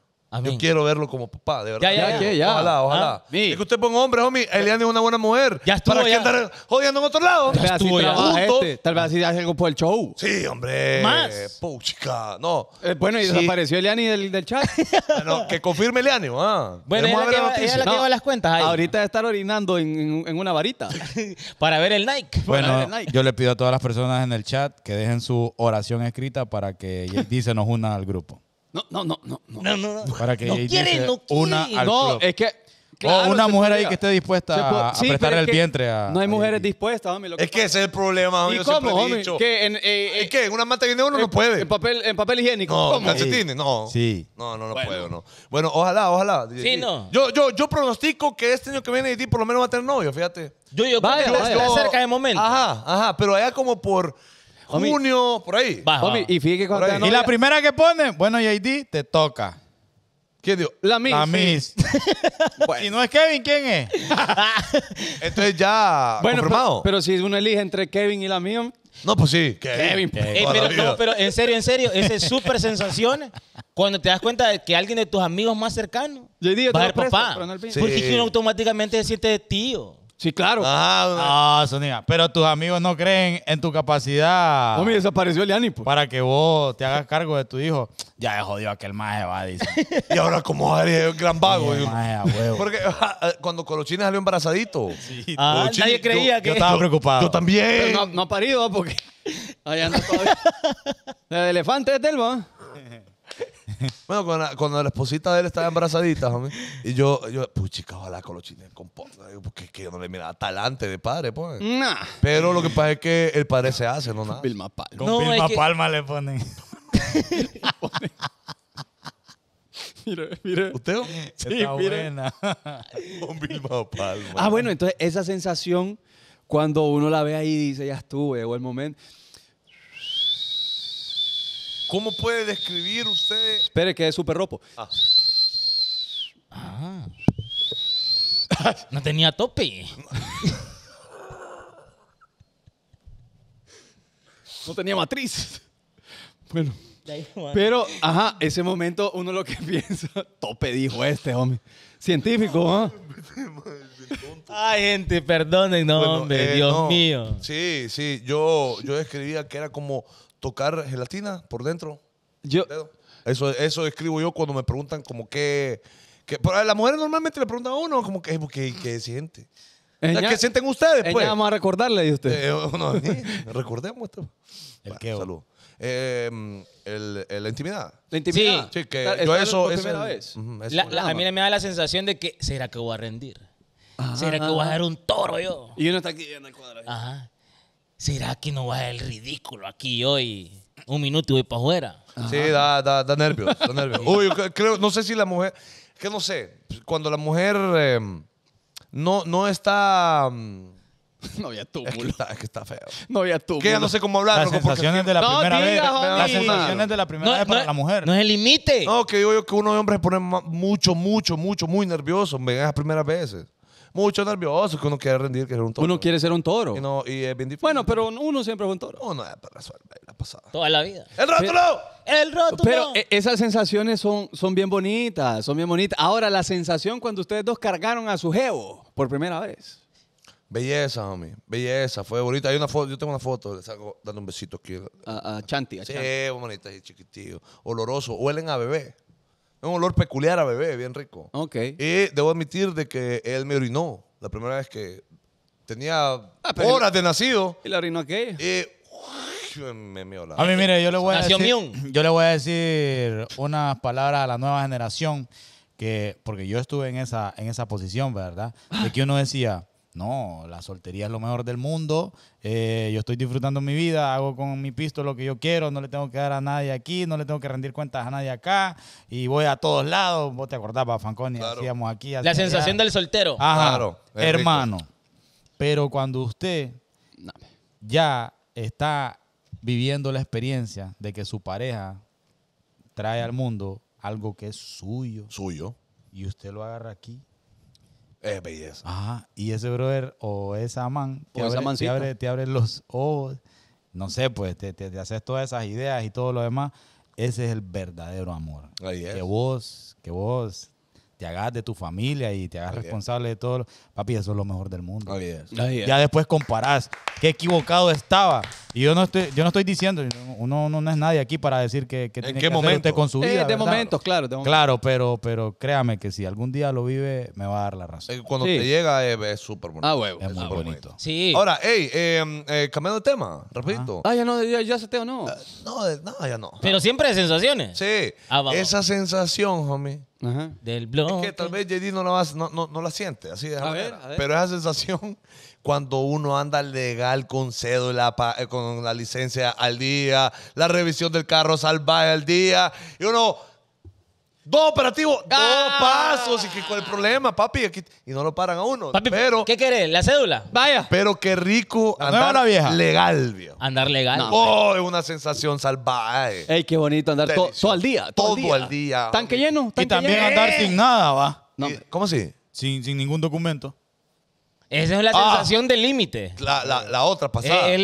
Yo quiero verlo como papá, de verdad. Ya, ya, ya. Ojalá, ojalá. Ah, es que usted ponga hombre, homie. Eliane es una buena mujer. Ya estuvo, ¿Para qué andar jodiendo en otro lado? Tal vez así trabaja este. Tal vez así hace algo por el show. Sí, hombre. Más. Puchica. No. Eh, bueno, y desapareció Eliane del, chat. que confirme Eliane. Ah. Bueno, ella, la, que, las cuentas ahí. Ahorita de estar orinando en, una varita. para ver el Nike. Bueno, el Nike. yo le pido a todas las personas en el chat que dejen su oración escrita para que dice nos una al grupo. No, no, no, no. No, no, no. quiere, no Una o una mujer ahí que esté dispuesta a sí, apretar el vientre. A, no hay mujeres dispuestas, hombre. Lo es que ese es el problema, hombre. ¿Y yo cómo, He dicho. Que en, eh, eh qué? ¿En una manta uno no puede? En papel, higiénico. No, calcetines, no. Sí. No, no, lo puedo, no. Bueno, ojalá, ojalá. Sí, no. Yo, pronostico que este año que viene por lo menos va a tener novio, fíjate. Yo, yo, vaya, vaya. está cerca de momento. Ajá, ajá. Pero allá como por junio, por ahí. y la primera que pone, bueno, JD, te toca. ¿Quién dio? La misma. Miss. Si no es Kevin, ¿quién es? entonces ya Bueno, pero, si uno elige entre Kevin y la mía, no, pues sí. Kevin, pues. Eh, pero, en serio, en serio, esas es súper sensaciones cuando te das cuenta de que alguien de tus amigos más cercanos va a ser papá. pero no Porque automáticamente se siente tío. Sí, claro. Ah, no, Pero tus amigos no creen en tu capacidad. Hombre, desapareció el Yanni, pues. Para que vos te hagas cargo de tu hijo. Ya he jodido aquel maje, va, y ahora, como es un gran vago. maje, huevo. Porque eh, cuando Colochines salió embarazadito. Ah, nadie creía que... Yo estaba preocupado. Yo también. no, ha parido, porque... Allá no el elefante de delbo bueno, cuando, la esposita de él estaba embarazadita, homie, y yo, yo pues, chica, ojalá con los chines con Porque que yo no le miraba talante de padre, pues. Pero lo que pasa es que el padre se hace, no nada. Con Vilma Palma le ponen. Mire, mire. ¿Usted? Sí, mire. Con Vilma Palma. Ah, bueno, entonces esa sensación, cuando uno la ve ahí y dice, ya estuve, o el momento. ¿Cómo puede describir usted? Espere que es súper ropo. Ah. Ah. No tenía tope. No tenía matriz. Bueno. Pero, ajá, ese momento uno lo que piensa, tope dijo este, hombre. Científico, ¿ah? Ay, gente, perdonen, no, hombre, eh, Dios mío. Sí, sí, yo, yo escribía que era como tocar gelatina por dentro. Yo. Eso, eso escribo yo cuando me preguntan como qué... Que, pero a las mujeres normalmente le preguntan a uno como que, ¿qué, qué siente? Eña, ¿Qué sienten ustedes? Pues? vamos a recordarle de usted. Eh, no, recordemos esto. Pues. El bueno, Salud. Em, la intimidad. La intimidad. Sí, que yo eso es. Primera vez. a mí me da la sensación de que, ¿será que voy a rendir? ¿Será que voy a ser ah. un toro yo? Y uno está aquí en el cuadro. Ajá. ¿será que no va a el ridículo aquí hoy? Un minuto y voy para afuera. Sí, da, da, da, nervios, da nervios. Uy, creo, no sé si la mujer, que no sé, cuando la mujer em, no, no está... Em, no había túmulo. Es que está, feo. No había túmulo. Que ya no sé cómo hablar. Las sensaciones de la primera No vez. Las sensaciones de la primera vez para la mujer. No es el límite. No, que yo que uno de hombres se pone mucho, mucho, mucho, muy nervioso en esas primeras veces mucho nervioso, que uno quiere rendir, que es un toro. Uno quiere ser un toro. Y, es bien difícil. Bueno, pero uno siempre fue un toro. Uno es la pasada. Toda la vida. ¡El rótulo! ¡El rótulo! Pero e, esas sensaciones son, son bien bonitas, son bien bonitas. Ahora, la sensación cuando ustedes dos cargaron a su jevo por primera vez. Belleza, mami. Belleza. Fue bonita. Hay una foto, yo tengo una foto, le salgo dando un besito aquí. A, Chanti, a Chanti. bonita y Chiquitito. Oloroso. Huelen a bebé un olor peculiar a bebé, bien rico. Ok. Y debo admitir de que él me orinó la primera vez que tenía ah, horas de nacido. ¿Y la orinó qué? Y me A mí, mire, yo le voy a decir... Yo le voy a decir unas palabras a la nueva generación que... Porque yo estuve en esa, en esa posición, ¿verdad? De que uno decía no, la soltería es lo mejor del mundo. Eh, yo estoy disfrutando mi vida, hago con mi pisto lo que yo quiero, no le tengo que dar a nadie aquí, no le tengo que rendir cuentas a nadie acá y voy a todos lados. Vos te acordabas, Fanconi, claro. hacíamos aquí. La sensación del soltero. Ajá, hermano. Pero cuando usted ya está viviendo la experiencia de que su pareja trae al mundo algo que es suyo. Suyo. Y usted lo agarra aquí Ajá. Y ese brother o esa man, te, abre, te, los ojos. No sé, pues te, haces todas esas ideas y todo lo demás. Ese es el verdadero amor. Que vos, que vos te hagas de tu familia y te hagas responsable de todo. Papi, eso es lo mejor del mundo. Ya después comparás qué equivocado estaba. Y yo no estoy, yo no estoy diciendo, uno, no es nadie aquí para decir que, que tiene con su eh, vida. de momentos, claro. Claro, pero, pero créame que si algún día lo vive, me va a dar la razón. Eh, cuando te llega es súper bonito. Ah, huevo. Es, bonito. Sí. Ahora, hey, em, eh, cambiando de tema, repito. Ah. ah, ya no, ya, se te o no. no, no, ya no. Pero siempre de sensaciones. Sí. Ah, esa sensación, homie del blog. Es que tal vez JD no la, no, no, siente así de Pero esa sensación cuando uno anda legal con cédula, eh, con la licencia al día, la revisión del carro salva al día, y uno Dos operativos, dos pasos. ¿Y que, cuál el problema, papi? y no lo paran a uno. pero, ¿qué querés? ¿La cédula? Vaya. Pero qué rico andar vieja. legal, viejo. Andar legal. oh, es una sensación salvaje. Ey, qué bonito andar todo al día. Todo, al día. Tanque lleno. y también andar sin nada, va. ¿Cómo así? Sin, sin ningún documento. Esa es la ah. sensación del límite. La, otra pasada. Es,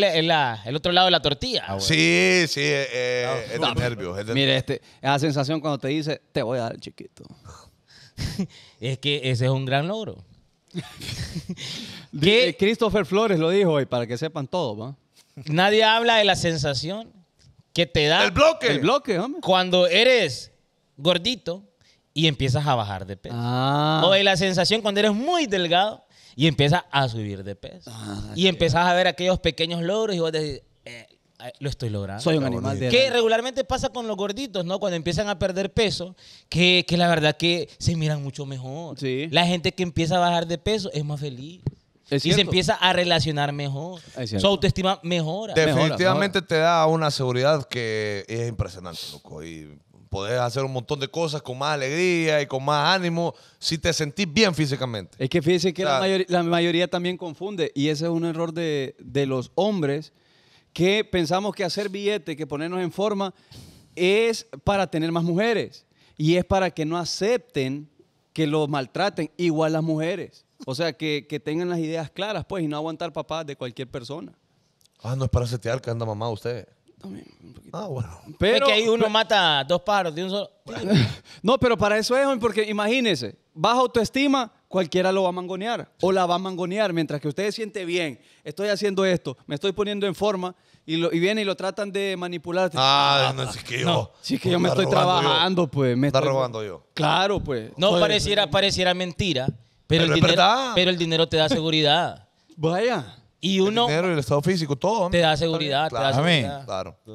el otro lado de la tortilla. Sí, sí, eh, eh, es de es Mire, este, sensación cuando te dice, te voy a dar chiquito. Es que ese es un gran logro. Eh, Christopher Flores lo dijo hoy, para que sepan todo. Nadie habla de la sensación que te da El bloque. El bloque, hombre. cuando eres gordito y empiezas a bajar de peso. Ah. O de la sensación cuando eres muy delgado y empiezas a subir de peso. Ah, y empiezas a ver aquellos pequeños logros y vos decís, eh, eh lo estoy logrando. Soy un animal de Que regularmente pasa con los gorditos, ¿no? Cuando empiezan a perder peso, que, la verdad que se miran mucho mejor. La gente que empieza a bajar de peso es más feliz. y se empieza a relacionar mejor. Su autoestima mejora. Definitivamente te da una seguridad que es impresionante, loco. Y podés hacer un montón de cosas con más alegría y con más ánimo si te sentís bien físicamente. Es que fíjese que la, mayoría también confunde y ese es un error de, de los hombres que pensamos que hacer billete, que ponernos en forma, es para tener más mujeres y es para que no acepten que los maltraten, igual las mujeres. O sea, que, que tengan las ideas claras, pues, y no aguantar papás de cualquier persona. Ah, no es para setear que anda mamá usted. Ah, bueno. es que ahí uno mata dos paros, de un solo. no, pero para eso es, porque imagínese baja autoestima, cualquiera lo va a mangonear o la va a mangonear. Mientras que usted se siente bien, estoy haciendo esto, me estoy poniendo en forma y, lo, y y lo tratan de manipular. Ah, no, ah, sí que yo. que yo me estoy trabajando, pues. Me está robando yo. Claro, pues. No, pareciera, mentira, pero, pero el dinero te da seguridad. Vaya. Y uno. El el estado físico, todo. Te da seguridad,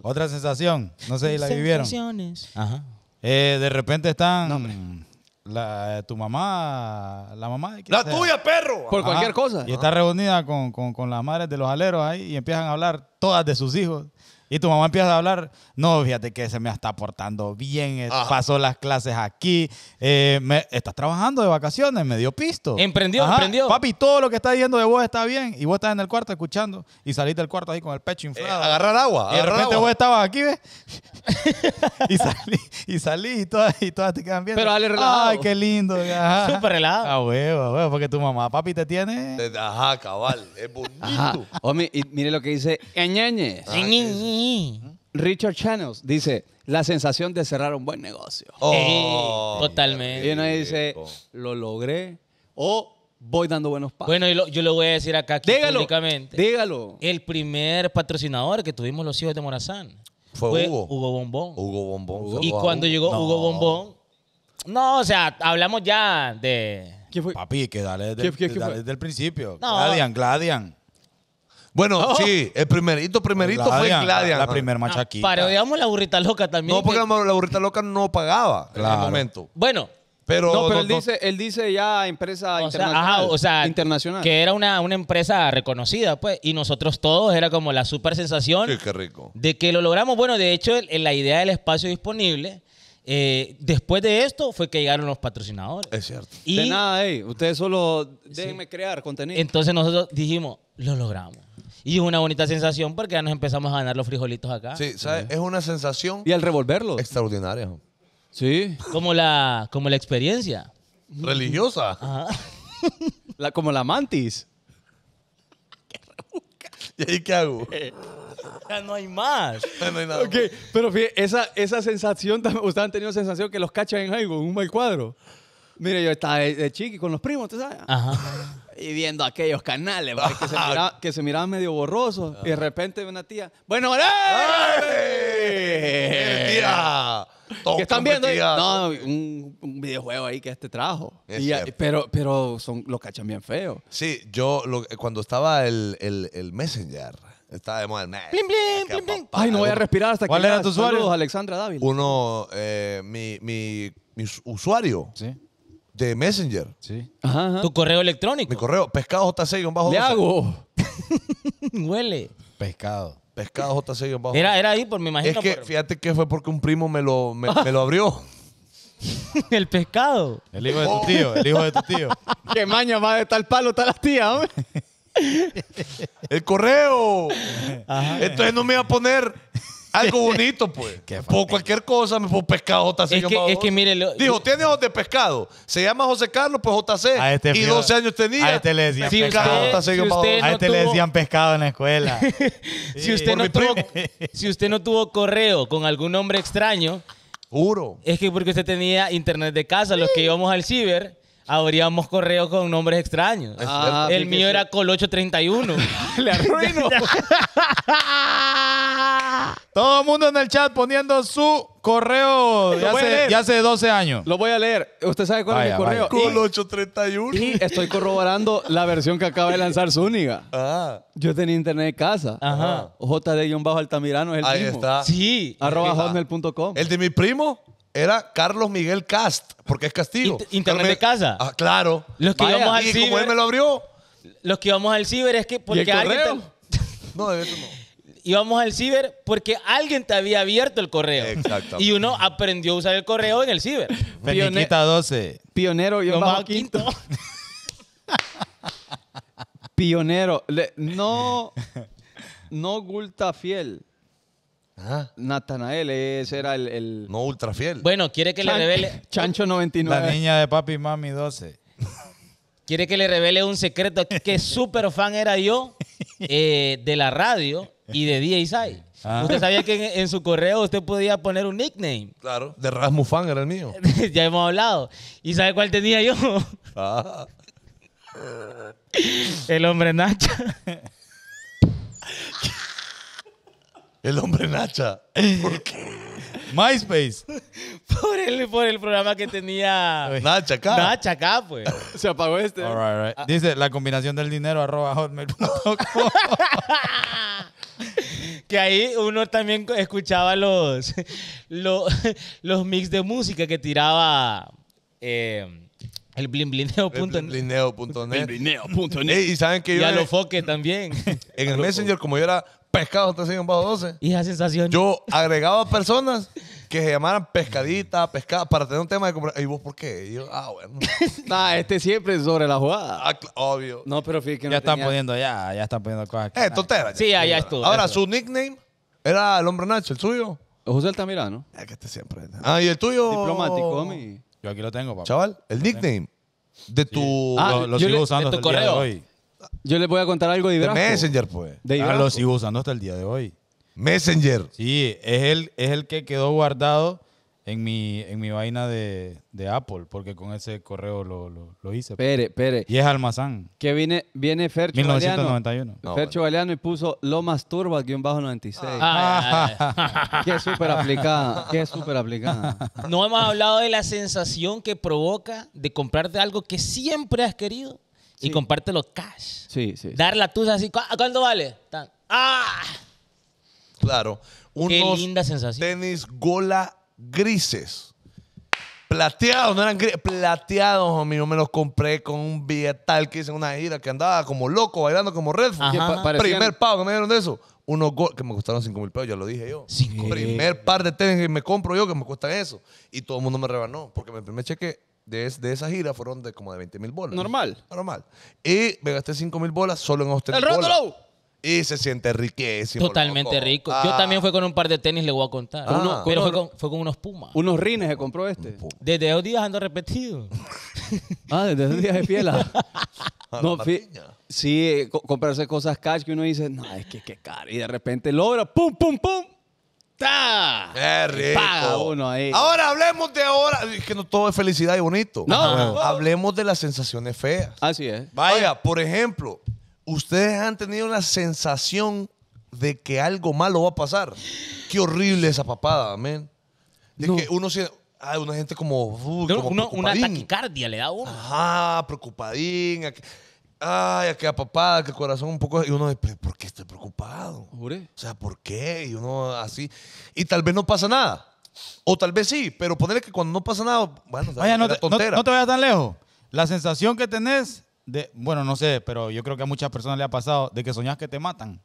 Otra sensación, no sé si la vivieron. Sensaciones. Eh, de repente están. tu mamá, la mamá La tuya, perro. Por cualquier cosa. Y está reunida con, con, las madres de los aleros ahí y empiezan a hablar todas de sus hijos. Y tu mamá empieza a hablar, no, fíjate que se me está portando bien, eh, pasó las clases aquí, eh, me, estás trabajando de vacaciones, me dio pisto. Emprendió, emprendió. Papi, todo lo que está diciendo de vos está bien y vos estás en el cuarto escuchando y salís del cuarto ahí con el pecho eh, inflado. agarrar agua. Y de repente vos estabas aquí, ¿ves? y salí y salí y todas, y todas te quedan bien. Pero dale relajado. Ay, qué lindo. Súper relajado. Ah, huevo, huevo, porque tu mamá, papi, te tiene... Ajá, cabal, es bonito. y mire lo que dice Ñañez. Richard Channels dice, la sensación de cerrar un buen negocio. Oh. totalmente. Y dice, lo logré o voy dando buenos pasos. Bueno, yo lo, voy a decir acá El primer patrocinador que tuvimos los hijos de Morazán fue, Hugo. Bombón. Hugo Bombón. y cuando llegó Hugo Bombón, no, o sea, hablamos ya de... Papi, que dale desde, el principio. Gladian, Gladian. Bueno, oh. sí, el primerito, primerito fue Gladia La, primera primer machaquita. Ah, Parodiamos la burrita loca también. No, porque la burrita loca no pagaba en el momento. Bueno, Pero, él, dice, él dice ya empresa internacional. que era una, empresa reconocida, pues, y nosotros todos era como la super sensación qué rico. de que lo logramos. Bueno, de hecho, la idea del espacio disponible, eh, después de esto, fue que llegaron los patrocinadores. Es cierto. Y De nada, ey, ustedes solo déjenme crear contenido. entonces nosotros dijimos, lo logramos. Y es una bonita sensación porque ya nos empezamos a ganar los frijolitos acá. Sí, ¿sabes? Es una sensación Y al revolverlo. extraordinaria. Sí. Como la, como la experiencia. Religiosa. La, como la mantis. ¿Y ahí qué hago? Ya no hay más. hay nada. pero fíjate, esa, esa sensación, ustedes han tenido sensación que los cachan en algo, en un mal cuadro. Mire, yo estaba de, chiqui con los primos, ¿tú sabes? Ajá. Y viendo aquellos canales, pues, que se, ah, que, se miraban medio borrosos. Y de ah. repente una tía, ¡Bueno, ¡Ey! ¡Ey! Eh, ¡Tía! ¿Qué están viendo? No, un, videojuego ahí que este trajo. pero pero lo cachan bien feo. Sí, yo cuando estaba el, Messenger, estaba de moda Ay, no voy a respirar hasta que. ¿Cuál era tu usuario? Alexandra Dávila. Uno, eh, mi, mi, mi usuario. Sí de Messenger. Sí. Ajá, Tu correo electrónico. Mi correo, pescado j6 bajo. Le hago. Huele. Pescado. Pescado j un bajo. Era, era ahí, por mi... imagino. Es que fíjate que fue porque un primo me lo, me, lo abrió. el pescado. El hijo de tu tío, el hijo de tu tío. Qué maña va de tal palo, tal la tía, hombre. el correo. Ajá. Entonces no me iba a poner algo bonito, pues. por cualquier cosa, Me por pescado JC. Es que, es mire, Dijo, tiene ojos de pescado. Se llama José Carlos, pues JC. Este y 12 años tenía. A este le decían pescado. a este le decían pescado en la escuela. si, usted no tuvo, correo con algún nombre extraño. Juro. Es que porque usted tenía internet de casa, los que íbamos al ciber abríamos correos con nombres extraños. Ah, el mío era Col831. Le arruino. Todo el mundo en el chat poniendo su correo ya hace, 12 años. Lo voy a leer. ¿Usted sabe cuál es mi correo? Col831. Y, estoy corroborando la versión que acaba de lanzar Zúñiga. Ah. Yo tenía internet de casa. Ajá. JD-Altamirano es el Ahí está. Sí. Arroba ¿El de mi primo? era Carlos Miguel Cast, porque es castigo. internet de casa. Ah, claro. Los que íbamos al y como él me lo abrió. Los que íbamos al ciber es que porque ¿Y alguien No, eso no. Íbamos al ciber porque alguien te había abierto el correo. exacto Y uno aprendió a usar el correo en el ciber. pioneta 12. Pionero y bajo quinto. Pionero. no. No Gulta Fiel. Ah. Natanael, ese era el, No ultra fiel. Bueno, quiere que le revele. Chancho 99. La niña de papi mami 12. Quiere que le revele un secreto que súper fan era yo eh, de la radio y de DJ Sai. Ah. Usted sabía que en, su correo usted podía poner un nickname. Claro, de Rasmus Fan era el mío. ya hemos hablado. ¿Y sabe cuál tenía yo? Ah. el hombre Nacha. El hombre Nacha. ¿Por qué? MySpace. Por el, por el programa que tenía. Nacha acá. Nacha acá, pues. Se apagó este. Ah. Dice la combinación del dinero arroba hotmail.com. que ahí uno también escuchaba los, los, mix de música que tiraba. Eh, el blimblineo.net. Blinblineo.net. Y saben que yo. Y a los foques también. En el Messenger, como yo era Pescado, te siguen bajo 12. Y esa sensación. Yo agregaba personas que se llamaran pescadita, pescada, para tener un tema de comprar. ¿Y vos por qué? yo, ah, bueno. nah, este siempre es sobre la jugada. Ah, obvio. No, pero fíjate que no Ya están poniendo, ya, ya están poniendo cosas. Es eh, tontera. Sí, ya, es todo. Ahora, su nickname era el hombre Nacho, el suyo. José Altamirano. Es ah, que este siempre. Ah, y el tuyo. Diplomático, mi. Yo aquí lo tengo, papá. Chaval, el nickname. De tu. Ah, lo, sigo usando. De tu correo. Hoy. Yo les voy a contar algo de, Messenger, pues. De ah, lo sigo usando hasta el día de hoy. Messenger. Sí, es el, es el que quedó guardado en mi, en mi vaina de, Apple, porque con ese correo lo, lo, hice. Pues. Pere, pere. Y es almazán. Que viene, viene Fercho 1991. Fercho Galeano y puso Lomas Turbas, guión bajo 96. Ah, ah, ah, qué súper aplicada, qué súper aplicada. No hemos hablado de la sensación que provoca de comprarte algo que siempre has querido y compártelo cash. Sí, sí. Dar la tusa así. a ¿Cuánto vale? ¡Ah! Claro. Unos Tenis gola grises. Plateados, no eran grises. Plateados, amigo. Me los compré con un billetal que hice una gira que andaba como loco, bailando como Red. Primer pago que me dieron de eso. Unos que me costaron 5 mil pesos, ya lo dije yo. Primer par de tenis que me compro yo que me cuestan eso. Y todo el mundo me rebanó porque me primer cheque de, esa gira fueron de como de 20 mil bolas. Normal. Normal. Y me gasté 5 mil bolas solo en Austin. ¡El Rótulo! Y se siente riquísimo. Totalmente rico. Yo ah. también fui con un par de tenis, le voy a contar. Ah. pero fue con, unos pumas. Unos rines que compró este. Desde dos días ando repetido. ah, desde dos días de piela. Ah, no, sí, comprarse cosas cash que uno dice, no, es que qué caro. Y de repente logra, pum, pum, pum. ¡Está rico! Ahora hablemos de ahora. Es que no todo es felicidad y bonito. No. Hablemos de las sensaciones feas. Así es. Vaya, por ejemplo, ustedes han tenido la sensación de que algo malo va a pasar. Qué horrible esa papada, amén. De que uno se... Ah, una gente como. Uh, una taquicardia le da uno. Ajá, preocupadín. Ay, qué apapada, que corazón un poco. Y uno dice, ¿por qué estoy preocupado? O sea, ¿por qué? Y uno así. Y tal vez no pasa nada. O tal vez sí, pero ponerle que cuando no pasa nada, bueno, Vaya, no, te, no, vayas tan lejos. La sensación que tenés de, bueno, no sé, pero yo creo que a muchas personas le ha pasado de que soñás que te matan.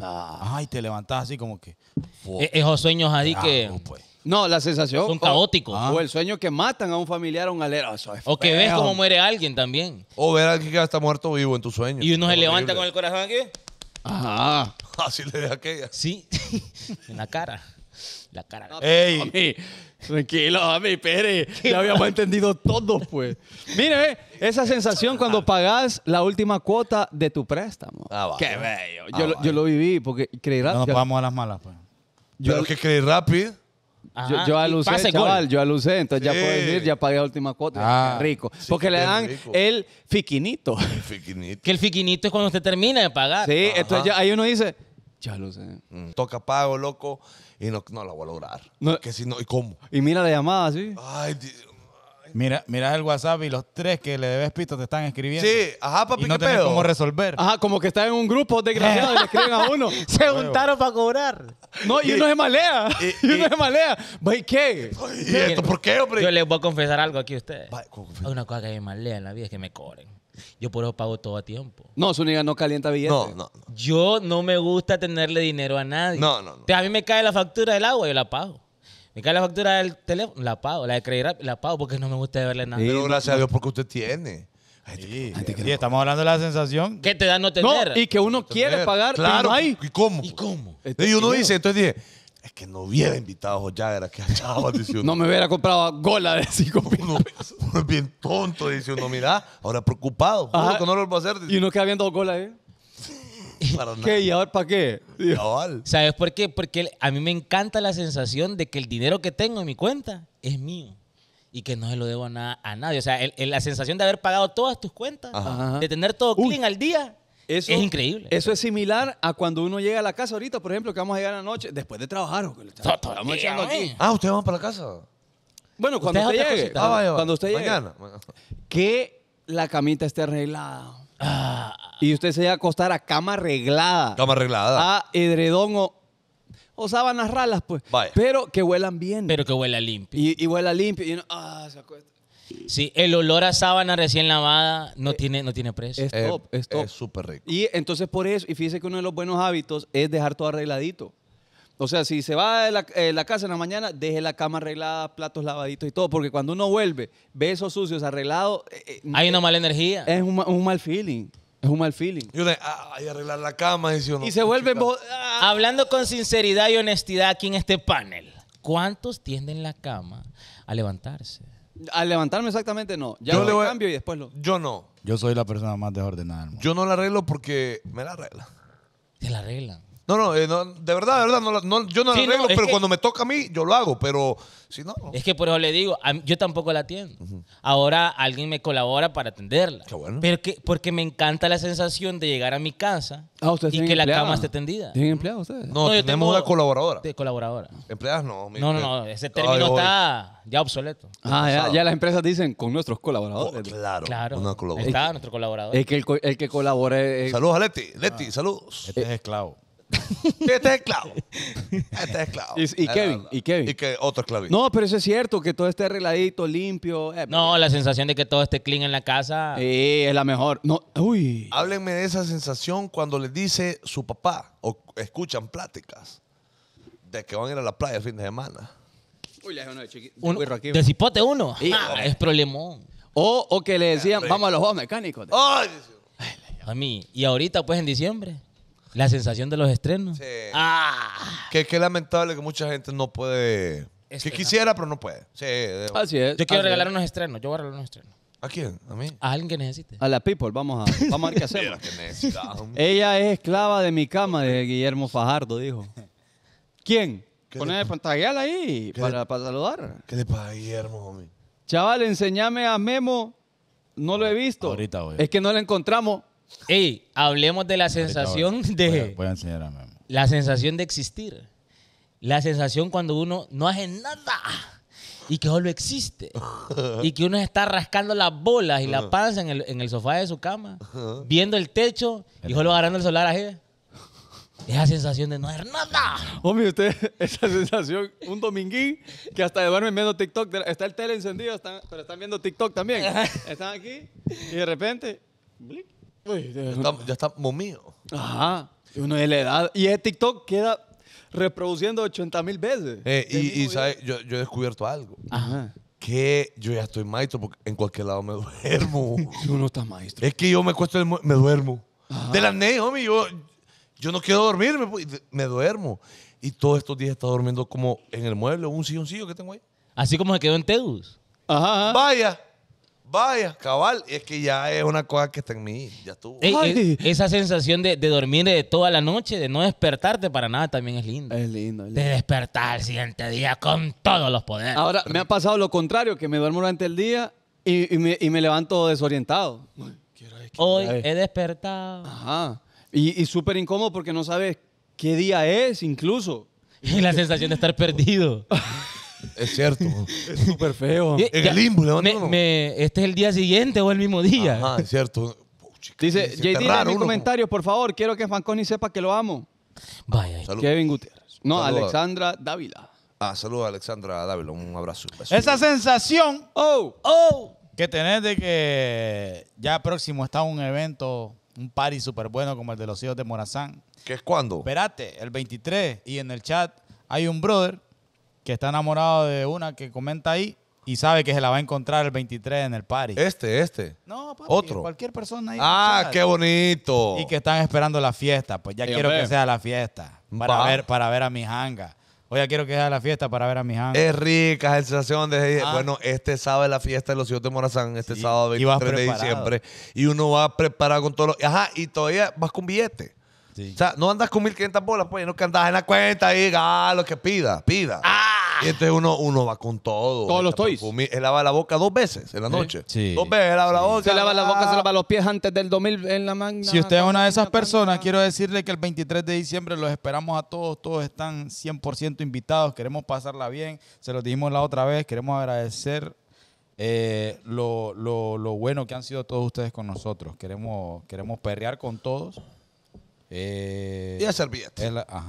Ay, te levantás así como que. E-, esos sueños ahí que. Pues. No, la sensación. Son caóticos. O, el sueño que matan a un familiar o un alero. o que ves cómo muere alguien también. O ver a alguien que está muerto vivo en tu sueño. Y uno se levanta con el corazón aquí. Ajá. Así le deja aquella. Sí, en la cara. La cara. ¡Ey! tranquilo, mami, pere. Ya habíamos entendido todo pues. Mire, esa sensación cuando ah. pagás la última cuota de tu préstamo. Ah, ¡Qué bello! yo, ah, lo viví porque creí rápido. nos vamos a las malas, pues. Yo, Pero que creí rápido yo, yo alucé, chaval, yo alucé. Entonces ya puedo decir, ya pagué la última cuota. Ah, rico. Porque le dan el fiquinito. El que el fiquinito es cuando usted termina de pagar. Sí, entonces ahí uno dice, ya lo sé. Mm, toca pago, loco, y no, no la voy a lograr. Que si no, ¿y cómo? Y mira la llamada, sí. Ay, Mira, mira el WhatsApp y los tres que le debes pito te están escribiendo. Sí, ajá, papi, y no ¿qué cómo resolver. Ajá, como que están en un grupo desgraciado y le escriben a uno. Se juntaron para cobrar. No, y uno se malea. Y, uno se malea. Pues, ¿Y qué? esto por qué, hombre? Yo les voy a confesar algo aquí a ustedes. Hay una cosa que me malea en la vida es que me cobren. Yo por eso pago todo a tiempo. No, su niña no calienta billetes. No, no, Yo no me gusta tenerle dinero a nadie. No, no, no. a mí me cae la factura del agua, y yo la pago. Me cae la factura del teléfono, la pago, la de Credit la pago porque no me gusta verle nada. Pero gracias a Dios porque usted tiene. Sí, estamos hablando de la sensación. que te da no tener? y que uno quiere pagar, claro. ¿Y cómo? ¿Y cómo? y este uno dice, entonces dije, es que no hubiera invitado a Jagger que a dice uno. no me hubiera comprado gola de cinco uno, uno es bien tonto, dice uno, mira, ahora preocupado. Uno que no Y uno queda viendo gola, ¿eh? Para ¿Qué? ¿Y ahora para qué? ¿Sabes por qué? Porque a mí me encanta la sensación de que el dinero que tengo en mi cuenta es mío y que no se lo debo a, nada, a nadie. O sea, la sensación de haber pagado todas tus cuentas, de tener todo clean al día. es increíble. Eso es similar a cuando uno llega a la casa ahorita, por ejemplo, que vamos a llegar a la noche, después de trabajar. Ah, ¿ustedes van para la casa? Bueno, cuando usted, llegue. Ah, cuando usted Mañana. Que la camita esté arreglada. Ah, y usted se va a acostar a cama arreglada. Cama arreglada. A edredón o, sábanas ralas, pues. Pero que huelan bien. Pero que huela limpio. Y, huela limpio. Y ah, se acuesta. Sí, el olor a sábana recién lavada no, tiene, no tiene precio. Es eh, es súper rico. Y entonces por eso, y fíjese que uno de los buenos hábitos es dejar todo arregladito. O sea, si se va de la, eh, casa en la mañana, deje la cama arreglada, platos lavaditos y todo, porque cuando uno vuelve, ve esos sucios arreglados, eh, Hay una mala energía. es un, un mal feeling. Es un mal feeling. Y ah, arreglar la cama. Y, y se vuelve... Ah. Hablando con sinceridad y honestidad aquí en este panel, ¿cuántos tienden la cama a levantarse? A levantarme exactamente no. Ya yo lo cambio y después lo... Yo no. Yo soy la persona más desordenada Yo no la arreglo porque me la arregla. Se la arreglan. No, eh, no, de verdad, de verdad, no, yo no la arreglo, pero cuando me toca a mí, yo lo hago, pero si no. Es que por eso le digo, yo tampoco la atiendo. Ahora alguien me colabora para atenderla. Qué bueno. Pero que, porque me encanta la sensación de llegar a mi casa ah, y que la cama esté tendida. ¿Tienen empleados ustedes? No, tenemos una colaboradora. De colaboradora. Empleadas no. No, no, no, ese término está ya obsoleto. Ah, ya, las empresas dicen con nuestros colaboradores. Oh, claro, claro. Una colaboradora. Está nuestro colaborador. Es que el, que colabore. Saludos a Leti. Leti, saludos. Este es esclavo este es clavo Este es el Y, y Kevin, y Kevin. Y que otro clavito No, pero eso es cierto, que todo esté arregladito, limpio. Eh, no, la sensación de que todo esté clean en la casa. Sí, es la mejor. No, uy. Háblenme de esa sensación cuando le dice su papá o escuchan pláticas de que van a ir a la playa el fin de semana. Uy, es uno de chiquito. de cipote uno. Ah, es problemón. O, que le decían, vamos a los juegos mecánicos. a mí. Y ahorita, pues, en diciembre. La sensación de los estrenos. Sí. ¡Ah! Que lamentable que mucha gente no puede. Que quisiera, pero no puede. Sí, Así Yo quiero regalar unos estrenos. Yo voy a regalar unos estrenos. ¿A quién? ¿A mí? A alguien que necesite. A la people, vamos a, vamos a ver qué Ella es esclava de mi cama, de Guillermo Fajardo, dijo. ¿Quién? Poner ahí para, saludar. ¿Qué le pasa a Guillermo, homie? Chaval, enséñame a Memo. No lo he visto. Ahorita, güey. Es que no la encontramos. Ey, hablemos de la sensación de. enseñar a La sensación de existir. La sensación cuando uno no hace nada y que solo existe. y que uno está rascando las bolas y la panza en el, sofá de su cama, viendo el techo y solo agarrando el solar es Esa sensación de no hacer nada. Hombre, usted, esa sensación, un dominguín que hasta de verme viendo TikTok. Está el tele encendido, pero están viendo TikTok también. Están aquí y de repente, ya, está, ya está Uno de la edad. Y el TikTok queda reproduciendo 80 mil veces. Eh, y, ¿sabes? Yo, he descubierto algo. Ajá. Que yo ya estoy maestro porque en cualquier lado me duermo. Tú no maestro. Es que yo me cuesto, me duermo. De las ney homie, yo, no quiero dormir, pues, me, duermo. Y todos estos días he durmiendo como en el mueble, un silloncillo que tengo ahí. Así como se quedó en Tedus. ajá. Vaya. Vaya, cabal, es que ya es una cosa que está en mí, ya estuvo. E, esa sensación de, dormir de eh, toda la noche, de no despertarte para nada, también es linda. Es lindo. De despertar el siguiente día con todos los poderes. Ahora, me ha pasado lo contrario, que me duermo durante el día y, me, levanto desorientado. Hoy he despertado. Ajá. Y, y súper incómodo porque no sabes qué día es incluso. Y la sensación de estar perdido. Es cierto. es súper feo. el este es el día siguiente o el mismo día. Ah, es cierto. Dice Dice, JD, en comentario por favor. Quiero que Fanconi sepa que lo amo. Vaya, Kevin Gutiérrez. No, Alexandra Dávila. Ah, saludos a Alexandra Dávila. Un abrazo. Esa sensación oh, oh, que tenés de que ya próximo está un evento, un party súper bueno como el de los hijos de Morazán. ¿Qué es cuándo? Espérate, el 23. Y en el chat hay un brother que está enamorado de una que comenta ahí y sabe que se la va a encontrar el 23 en el party. Este, este. No, Otro. cualquier persona ahí. Ah, qué bonito. Y que están esperando la fiesta. Pues ya quiero que sea la fiesta para ver, para ver a mi hanga. Hoy ya quiero que sea la fiesta para ver a mi hanga. Es rica la sensación de, ah. bueno, este sábado es la fiesta de los hijos de Morazán, este sábado 23 de diciembre. Y uno va preparado con todo lo... Ajá, y todavía vas con billete. O sea, no andas con 1500 bolas, pues, no que andas en la cuenta y diga, ah, lo que pida, pida. Ah. Y entonces uno, uno va con todo. Todos los toys. Él lava la boca dos veces en la noche. Dos veces, él lava la boca. Se lava la boca, se ah. lava los pies antes del 2000 en la magna. Si usted es una de esas personas, quiero decirle que el 23 de diciembre los esperamos a todos. Todos están 100% invitados. Queremos pasarla bien. Se lo dijimos la otra vez. Queremos agradecer eh, lo, lo, bueno que han sido todos ustedes con nosotros. Queremos, queremos perrear con todos eh, y a servilleta.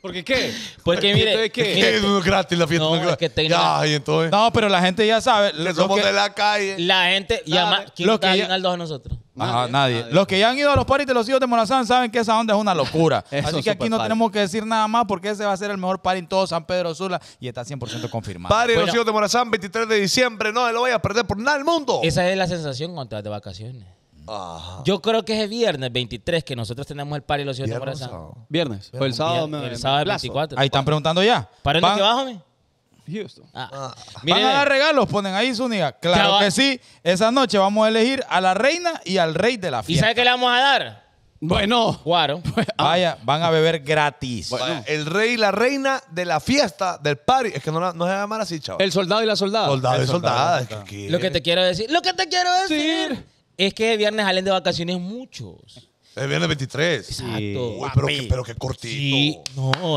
¿Porque qué? Porque mire, Es gratis la fiesta. No, que No, pero la gente ya sabe. que somos de la calle. la gente llama. ¿Quién Lo que al dos a nosotros? Ajá, nadie, Los que ya han ido a los parties de los hijos de Morazán saben que esa onda es una locura. Así que aquí no tenemos que decir nada más porque ese va a ser el mejor party en todo San Pedro Sula y está 100% confirmado. Pari de los hijos de Morazán, 23 de diciembre. No lo vayas a perder por nada del mundo. Esa es la sensación cuando te de vacaciones. Yo creo que es el viernes 23 que nosotros tenemos el party los siete de Viernes, Viernes. O el sábado. el sábado 24. Ahí están preguntando ya. ¿Para dónde que bajo, Houston. Ah. Ah. ¿Van a dar regalos? Ponen ahí, su unidad Claro que sí. Esa noche vamos a elegir a la reina y al rey de la fiesta ¿y sabe qué le vamos a dar? Bueno. Vaya, van a beber gratis. El rey y la reina de la fiesta, del party. Es que no, se va a llamar así, chaval. El soldado y la soldada. soldado y soldada. Lo que te quiero decir. Lo que te quiero decir. Es que de viernes salen de vacaciones muchos. El viernes 23. Exacto. pero, qué cortito. no,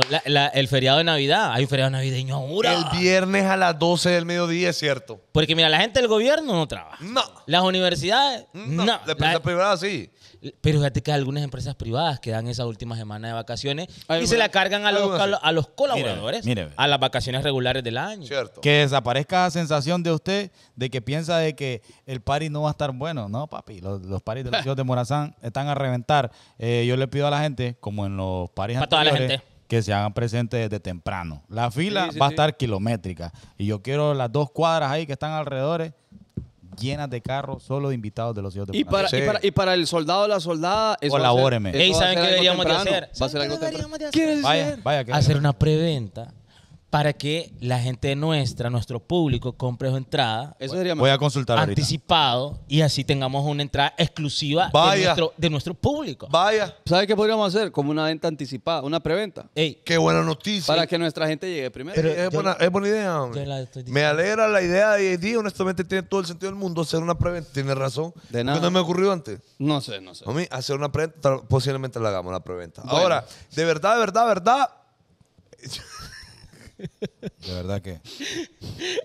el feriado de Navidad. Hay un feriado navideño ahora. El viernes a las 12 del mediodía es cierto. Porque mira, la gente del gobierno no trabaja. No. Las universidades, no. no. La empresa privada sí. Pero fíjate que hay algunas empresas privadas que dan esa última semana de vacaciones y se la cargan a los, colaboradores a las vacaciones regulares del año. Que desaparezca la sensación de usted de que piensa de que el party no va a estar bueno. No, papi, los, los de los hijos de Morazán están a reventar. Eh, yo le pido a la gente, como en los paris anteriores, que se hagan presentes desde temprano. La fila va a estar kilométrica. Y yo quiero las dos cuadras ahí que están alrededor llenas de carros solo de invitados de los hijos de y para, sí. y para, y para el soldado o la soldada, Colabóreme. Ey, ¿saben qué deberíamos de hacer? Va a ser algo ¿Qué deberíamos de hacer? Vaya, vaya, hacer una preventa para que la gente nuestra, nuestro público, compre su entrada. Eso sería Voy a consultar anticipado y así tengamos una entrada exclusiva de nuestro, de nuestro público. Vaya, ¿Sabes qué podríamos hacer? Como una venta anticipada, una preventa. qué buena noticia. Para que nuestra gente llegue primero. es, buena, idea, hombre. Me alegra la idea de ID, honestamente tiene todo el sentido del mundo hacer una preventa. Tiene razón. De nada. no me ocurrió antes. No sé, no sé. A hacer una preventa, posiblemente la hagamos la preventa. Ahora, de verdad, de verdad, de verdad. De verdad que.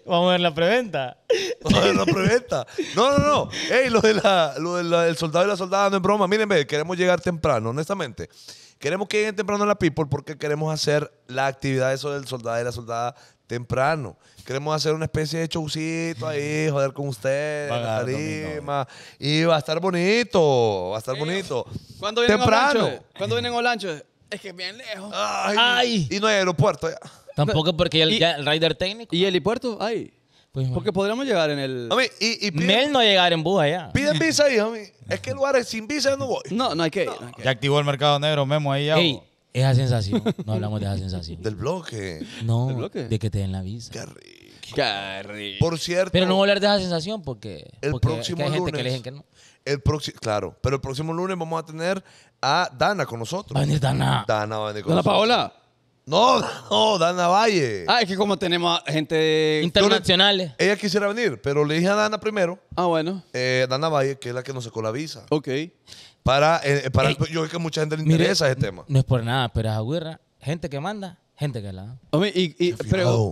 Vamos a ver la preventa. Vamos a ver la preventa. No, no, no. Ey, lo del de soldado y la soldada no es broma. Miren, queremos llegar temprano, honestamente. Queremos que lleguen temprano a la People porque queremos hacer la actividad de eso del soldado y la soldada temprano. Queremos hacer una especie de showcito ahí, joder con ustedes, Y va a estar bonito, va a estar bonito. ¿Cuándo vienen temprano. Olancho? ¿Cuándo vienen Olancho? Es que bien lejos. Y no hay aeropuerto ya. Tampoco porque el, el rider técnico. ¿Y el Ahí. Pues, porque podríamos llegar en el. No, y, Mel no llegar en bus allá. Piden visa ahí, homie. Es que lugares sin visa no voy. No, no hay que ir. ya activó el mercado negro, Memo, ahí ya. Ey, esa sensación. No hablamos de esa sensación. Del bloque. No, ¿Del bloque? de que te den la visa. Qué rico. Qué rico. Por cierto. Pero no voy a hablar de esa sensación porque. El porque próximo hay gente lunes, dicen que no. El próximo, claro. Pero el próximo lunes vamos a tener a Dana con nosotros. Va a venir Dana. Dana va a venir con Dana nosotros. Paola. No, no, Dana Valle. Ah, es que como tenemos gente internacionales. Ella quisiera venir, pero le dije a Dana primero. Ah, bueno. Eh, Dana Valle, que es la que nos secó la visa. Ok. Para, eh, eh, para yo creo que mucha gente le interesa ese tema. No es por nada, pero es agüera, gente que manda, gente que la. Hombre, y,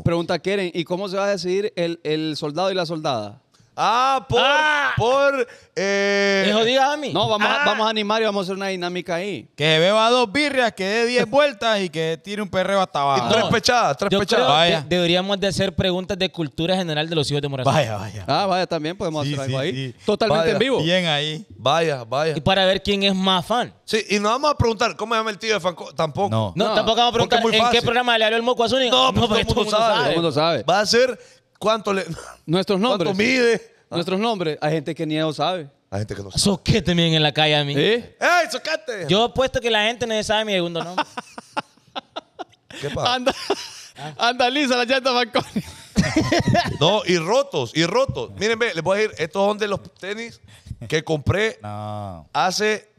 pregunta Keren, ¿y cómo se va a decidir el, el soldado y la soldada? Ah, por. Ah. por eh, a mí. No, vamos, a, ah. vamos a animar y vamos a hacer una dinámica ahí. Que beba dos birrias, que dé diez vueltas y que tire un perreo hasta abajo. Y tres pechadas, tres pechadas. vaya. deberíamos de hacer preguntas de cultura general de los hijos de Morazán. Vaya, vaya. Ah, vaya, también podemos sí, hacer algo ahí. Totalmente en vivo. Bien ahí. Vaya, vaya. Y para ver quién es más fan. Sí, y no vamos a preguntar cómo se llama el tío de Fanco. Tampoco. No, no, tampoco vamos a preguntar en qué programa le habló el moco Azul. No, pues porque todo el mundo sabe. Todo el mundo sabe. Va a ser ¿Cuánto le.? Nuestros nombres. ¿Cuánto mide? Ah. Nuestros nombres. Hay gente que ni eso sabe. Hay gente que no sabe. Soquete miren en la calle a mí. ¿Eh? ¡Ey, soquete! Yo apuesto que la gente no sabe mi segundo nombre. ¿Qué pasa? Anda, anda lisa la llanta Banconi. no, y rotos, y rotos. Miren, ve, les voy a decir, estos son de los tenis que compré hace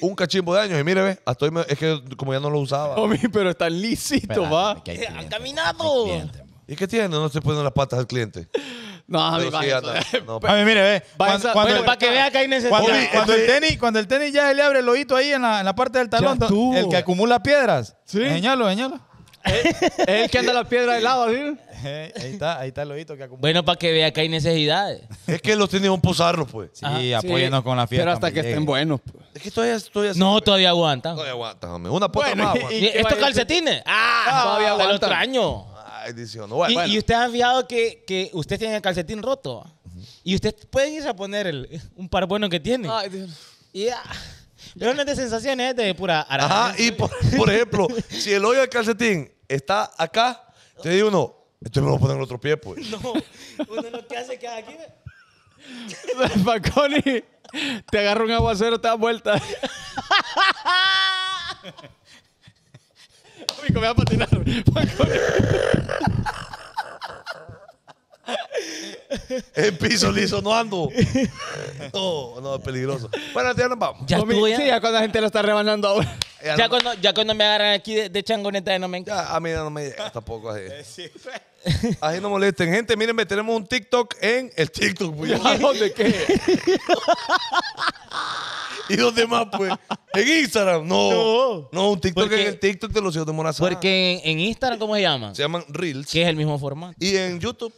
un cachimbo de años. Y mire, ve, hasta es que como ya no lo usaba. pero están lisitos, va. Eh, ¡Han caminado. ¿Y qué tiene? No estoy poniendo las patas al cliente. No, pues. a mí A mí, mire, ve. bueno, para que vea que hay necesidad. Cuando, el tenis, cuando el ya le abre el ojito ahí en la, en la parte del talón, el que acumula piedras. Sí. Señalo, señalo. Es el que anda las piedras de lado, ¿sí? Eh, ahí está, ahí está el ojito que acumula. Bueno, para que vea que hay necesidades. Es que los tenis un pozarro, pues. Sí, apóyenos con la fiesta. Pero hasta que estén buenos. pues. Es que todavía estoy No, pues. todavía aguanta. Todavía aguanta, hombre. Una puta más. y- ¿Estos calcetines? Ah, ah Todavía aguanta. Y, ustedes usted ha enviado que, que usted tiene el calcetín roto. Y usted puede irse a poner el, un par bueno que tiene. Ay, Dios. Pero no es de sensaciones, es de pura araña. Ajá, y por, ejemplo, si el hoyo del calcetín está acá, te digo uno, entonces me lo poner en el otro pie, pues. No, uno lo que hace es que aquí. Paconi te agarro un aguacero, te da vuelta. me va a patinar. El piso liso, no ando. No, no, es peligroso. Bueno, ya nos vamos. Ya cuando la gente lo está rebanando ahora. Ya, cuando, ya cuando me agarran aquí de, changoneta de no me encanta. a mí no me llega tampoco así. Pues. Así no molesten. Gente, mírenme, tenemos un TikTok en el TikTok. Pues. qué? ¿Y dónde más, pues? ¿En Instagram? No. No, un TikTok en el TikTok de los hijos de Morazán. Porque en, Instagram, ¿cómo se llama? Se llaman Reels. Que es el mismo formato. Y en YouTube,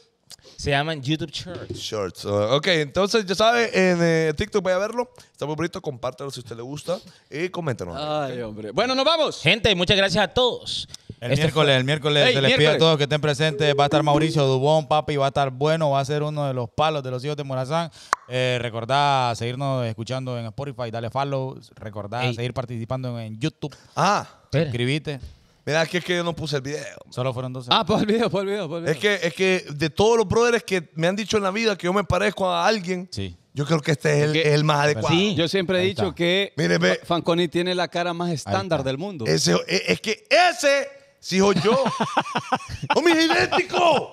Se llaman YouTube Shorts. Shorts. Ah, ok, entonces ya sabe, en eh, TikTok vaya a verlo. estamos muy bonito, compártelo si a usted le gusta. Y coméntenos. Ay, hombre. Bueno, nos vamos. Gente, muchas gracias a todos el miércoles, el miércoles se les pido a todos que estén presentes. Va a estar Mauricio Dubón, papi, va a estar bueno, va a ser uno de los palos de los hijos de Morazán. Eh, recordá seguirnos escuchando en Spotify, dale follow. Recordá seguir participando en YouTube. Ah, suscribite. Mira, es que, es que yo no puse el video. Solo fueron dos. Ah, por pues el video, por pues el video, por pues el Es que, es que de todos los brothers que me han dicho en la vida que yo me parezco a alguien, yo creo que este es el, más adecuado. Sí, yo siempre he dicho que Fanconi tiene la cara más estándar del mundo. Ese, e, es que ese si yo. ¡Homie, ¡Oh, es idéntico!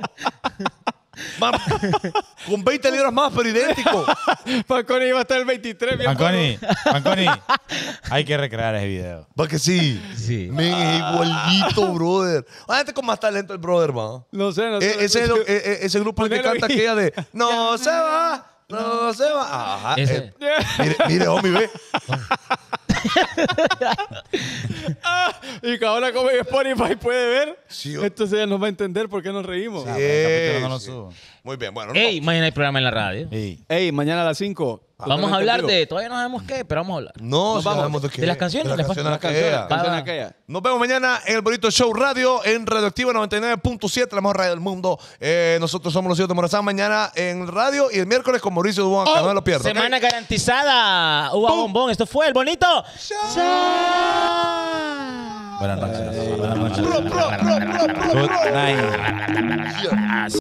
con 20 libras más, pero idéntico. Panconi iba a estar el 23. mi Panconi, hay que recrear ese video. Porque sí. Sí. Men, es igualito, ah. brother. Hay ah, este con más talento el brother, man. No sé, no sé. E, ese, es e, e, ese grupo que canta aquella de No se va, no se va. Ajá. Eh, mire, mire, homie, ve. Ah, y que ahora como Spotify puede ver, Sí, entonces ella nos va a entender por qué nos reímos. Sí, ah, no lo muy bien, bueno. Ey, mañana hay programa en la radio. Ey, mañana a las 5. Vamos a hablar de, todavía no sabemos qué, pero vamos a hablar. No, vamos. Sabemos de, qué. de las canciones. De las canciones, las canciones, Nos vemos mañana en el Bonito Show Radio, en Radioactiva 99.7, la mejor radio del mundo. Eh, nosotros somos los hijos de Morazán, mañana en radio y el miércoles con Mauricio Dubón, oh, no lo pierdas. Semana garantizada, Uva Bombón. Esto fue el Bonito Show. Buenas noches.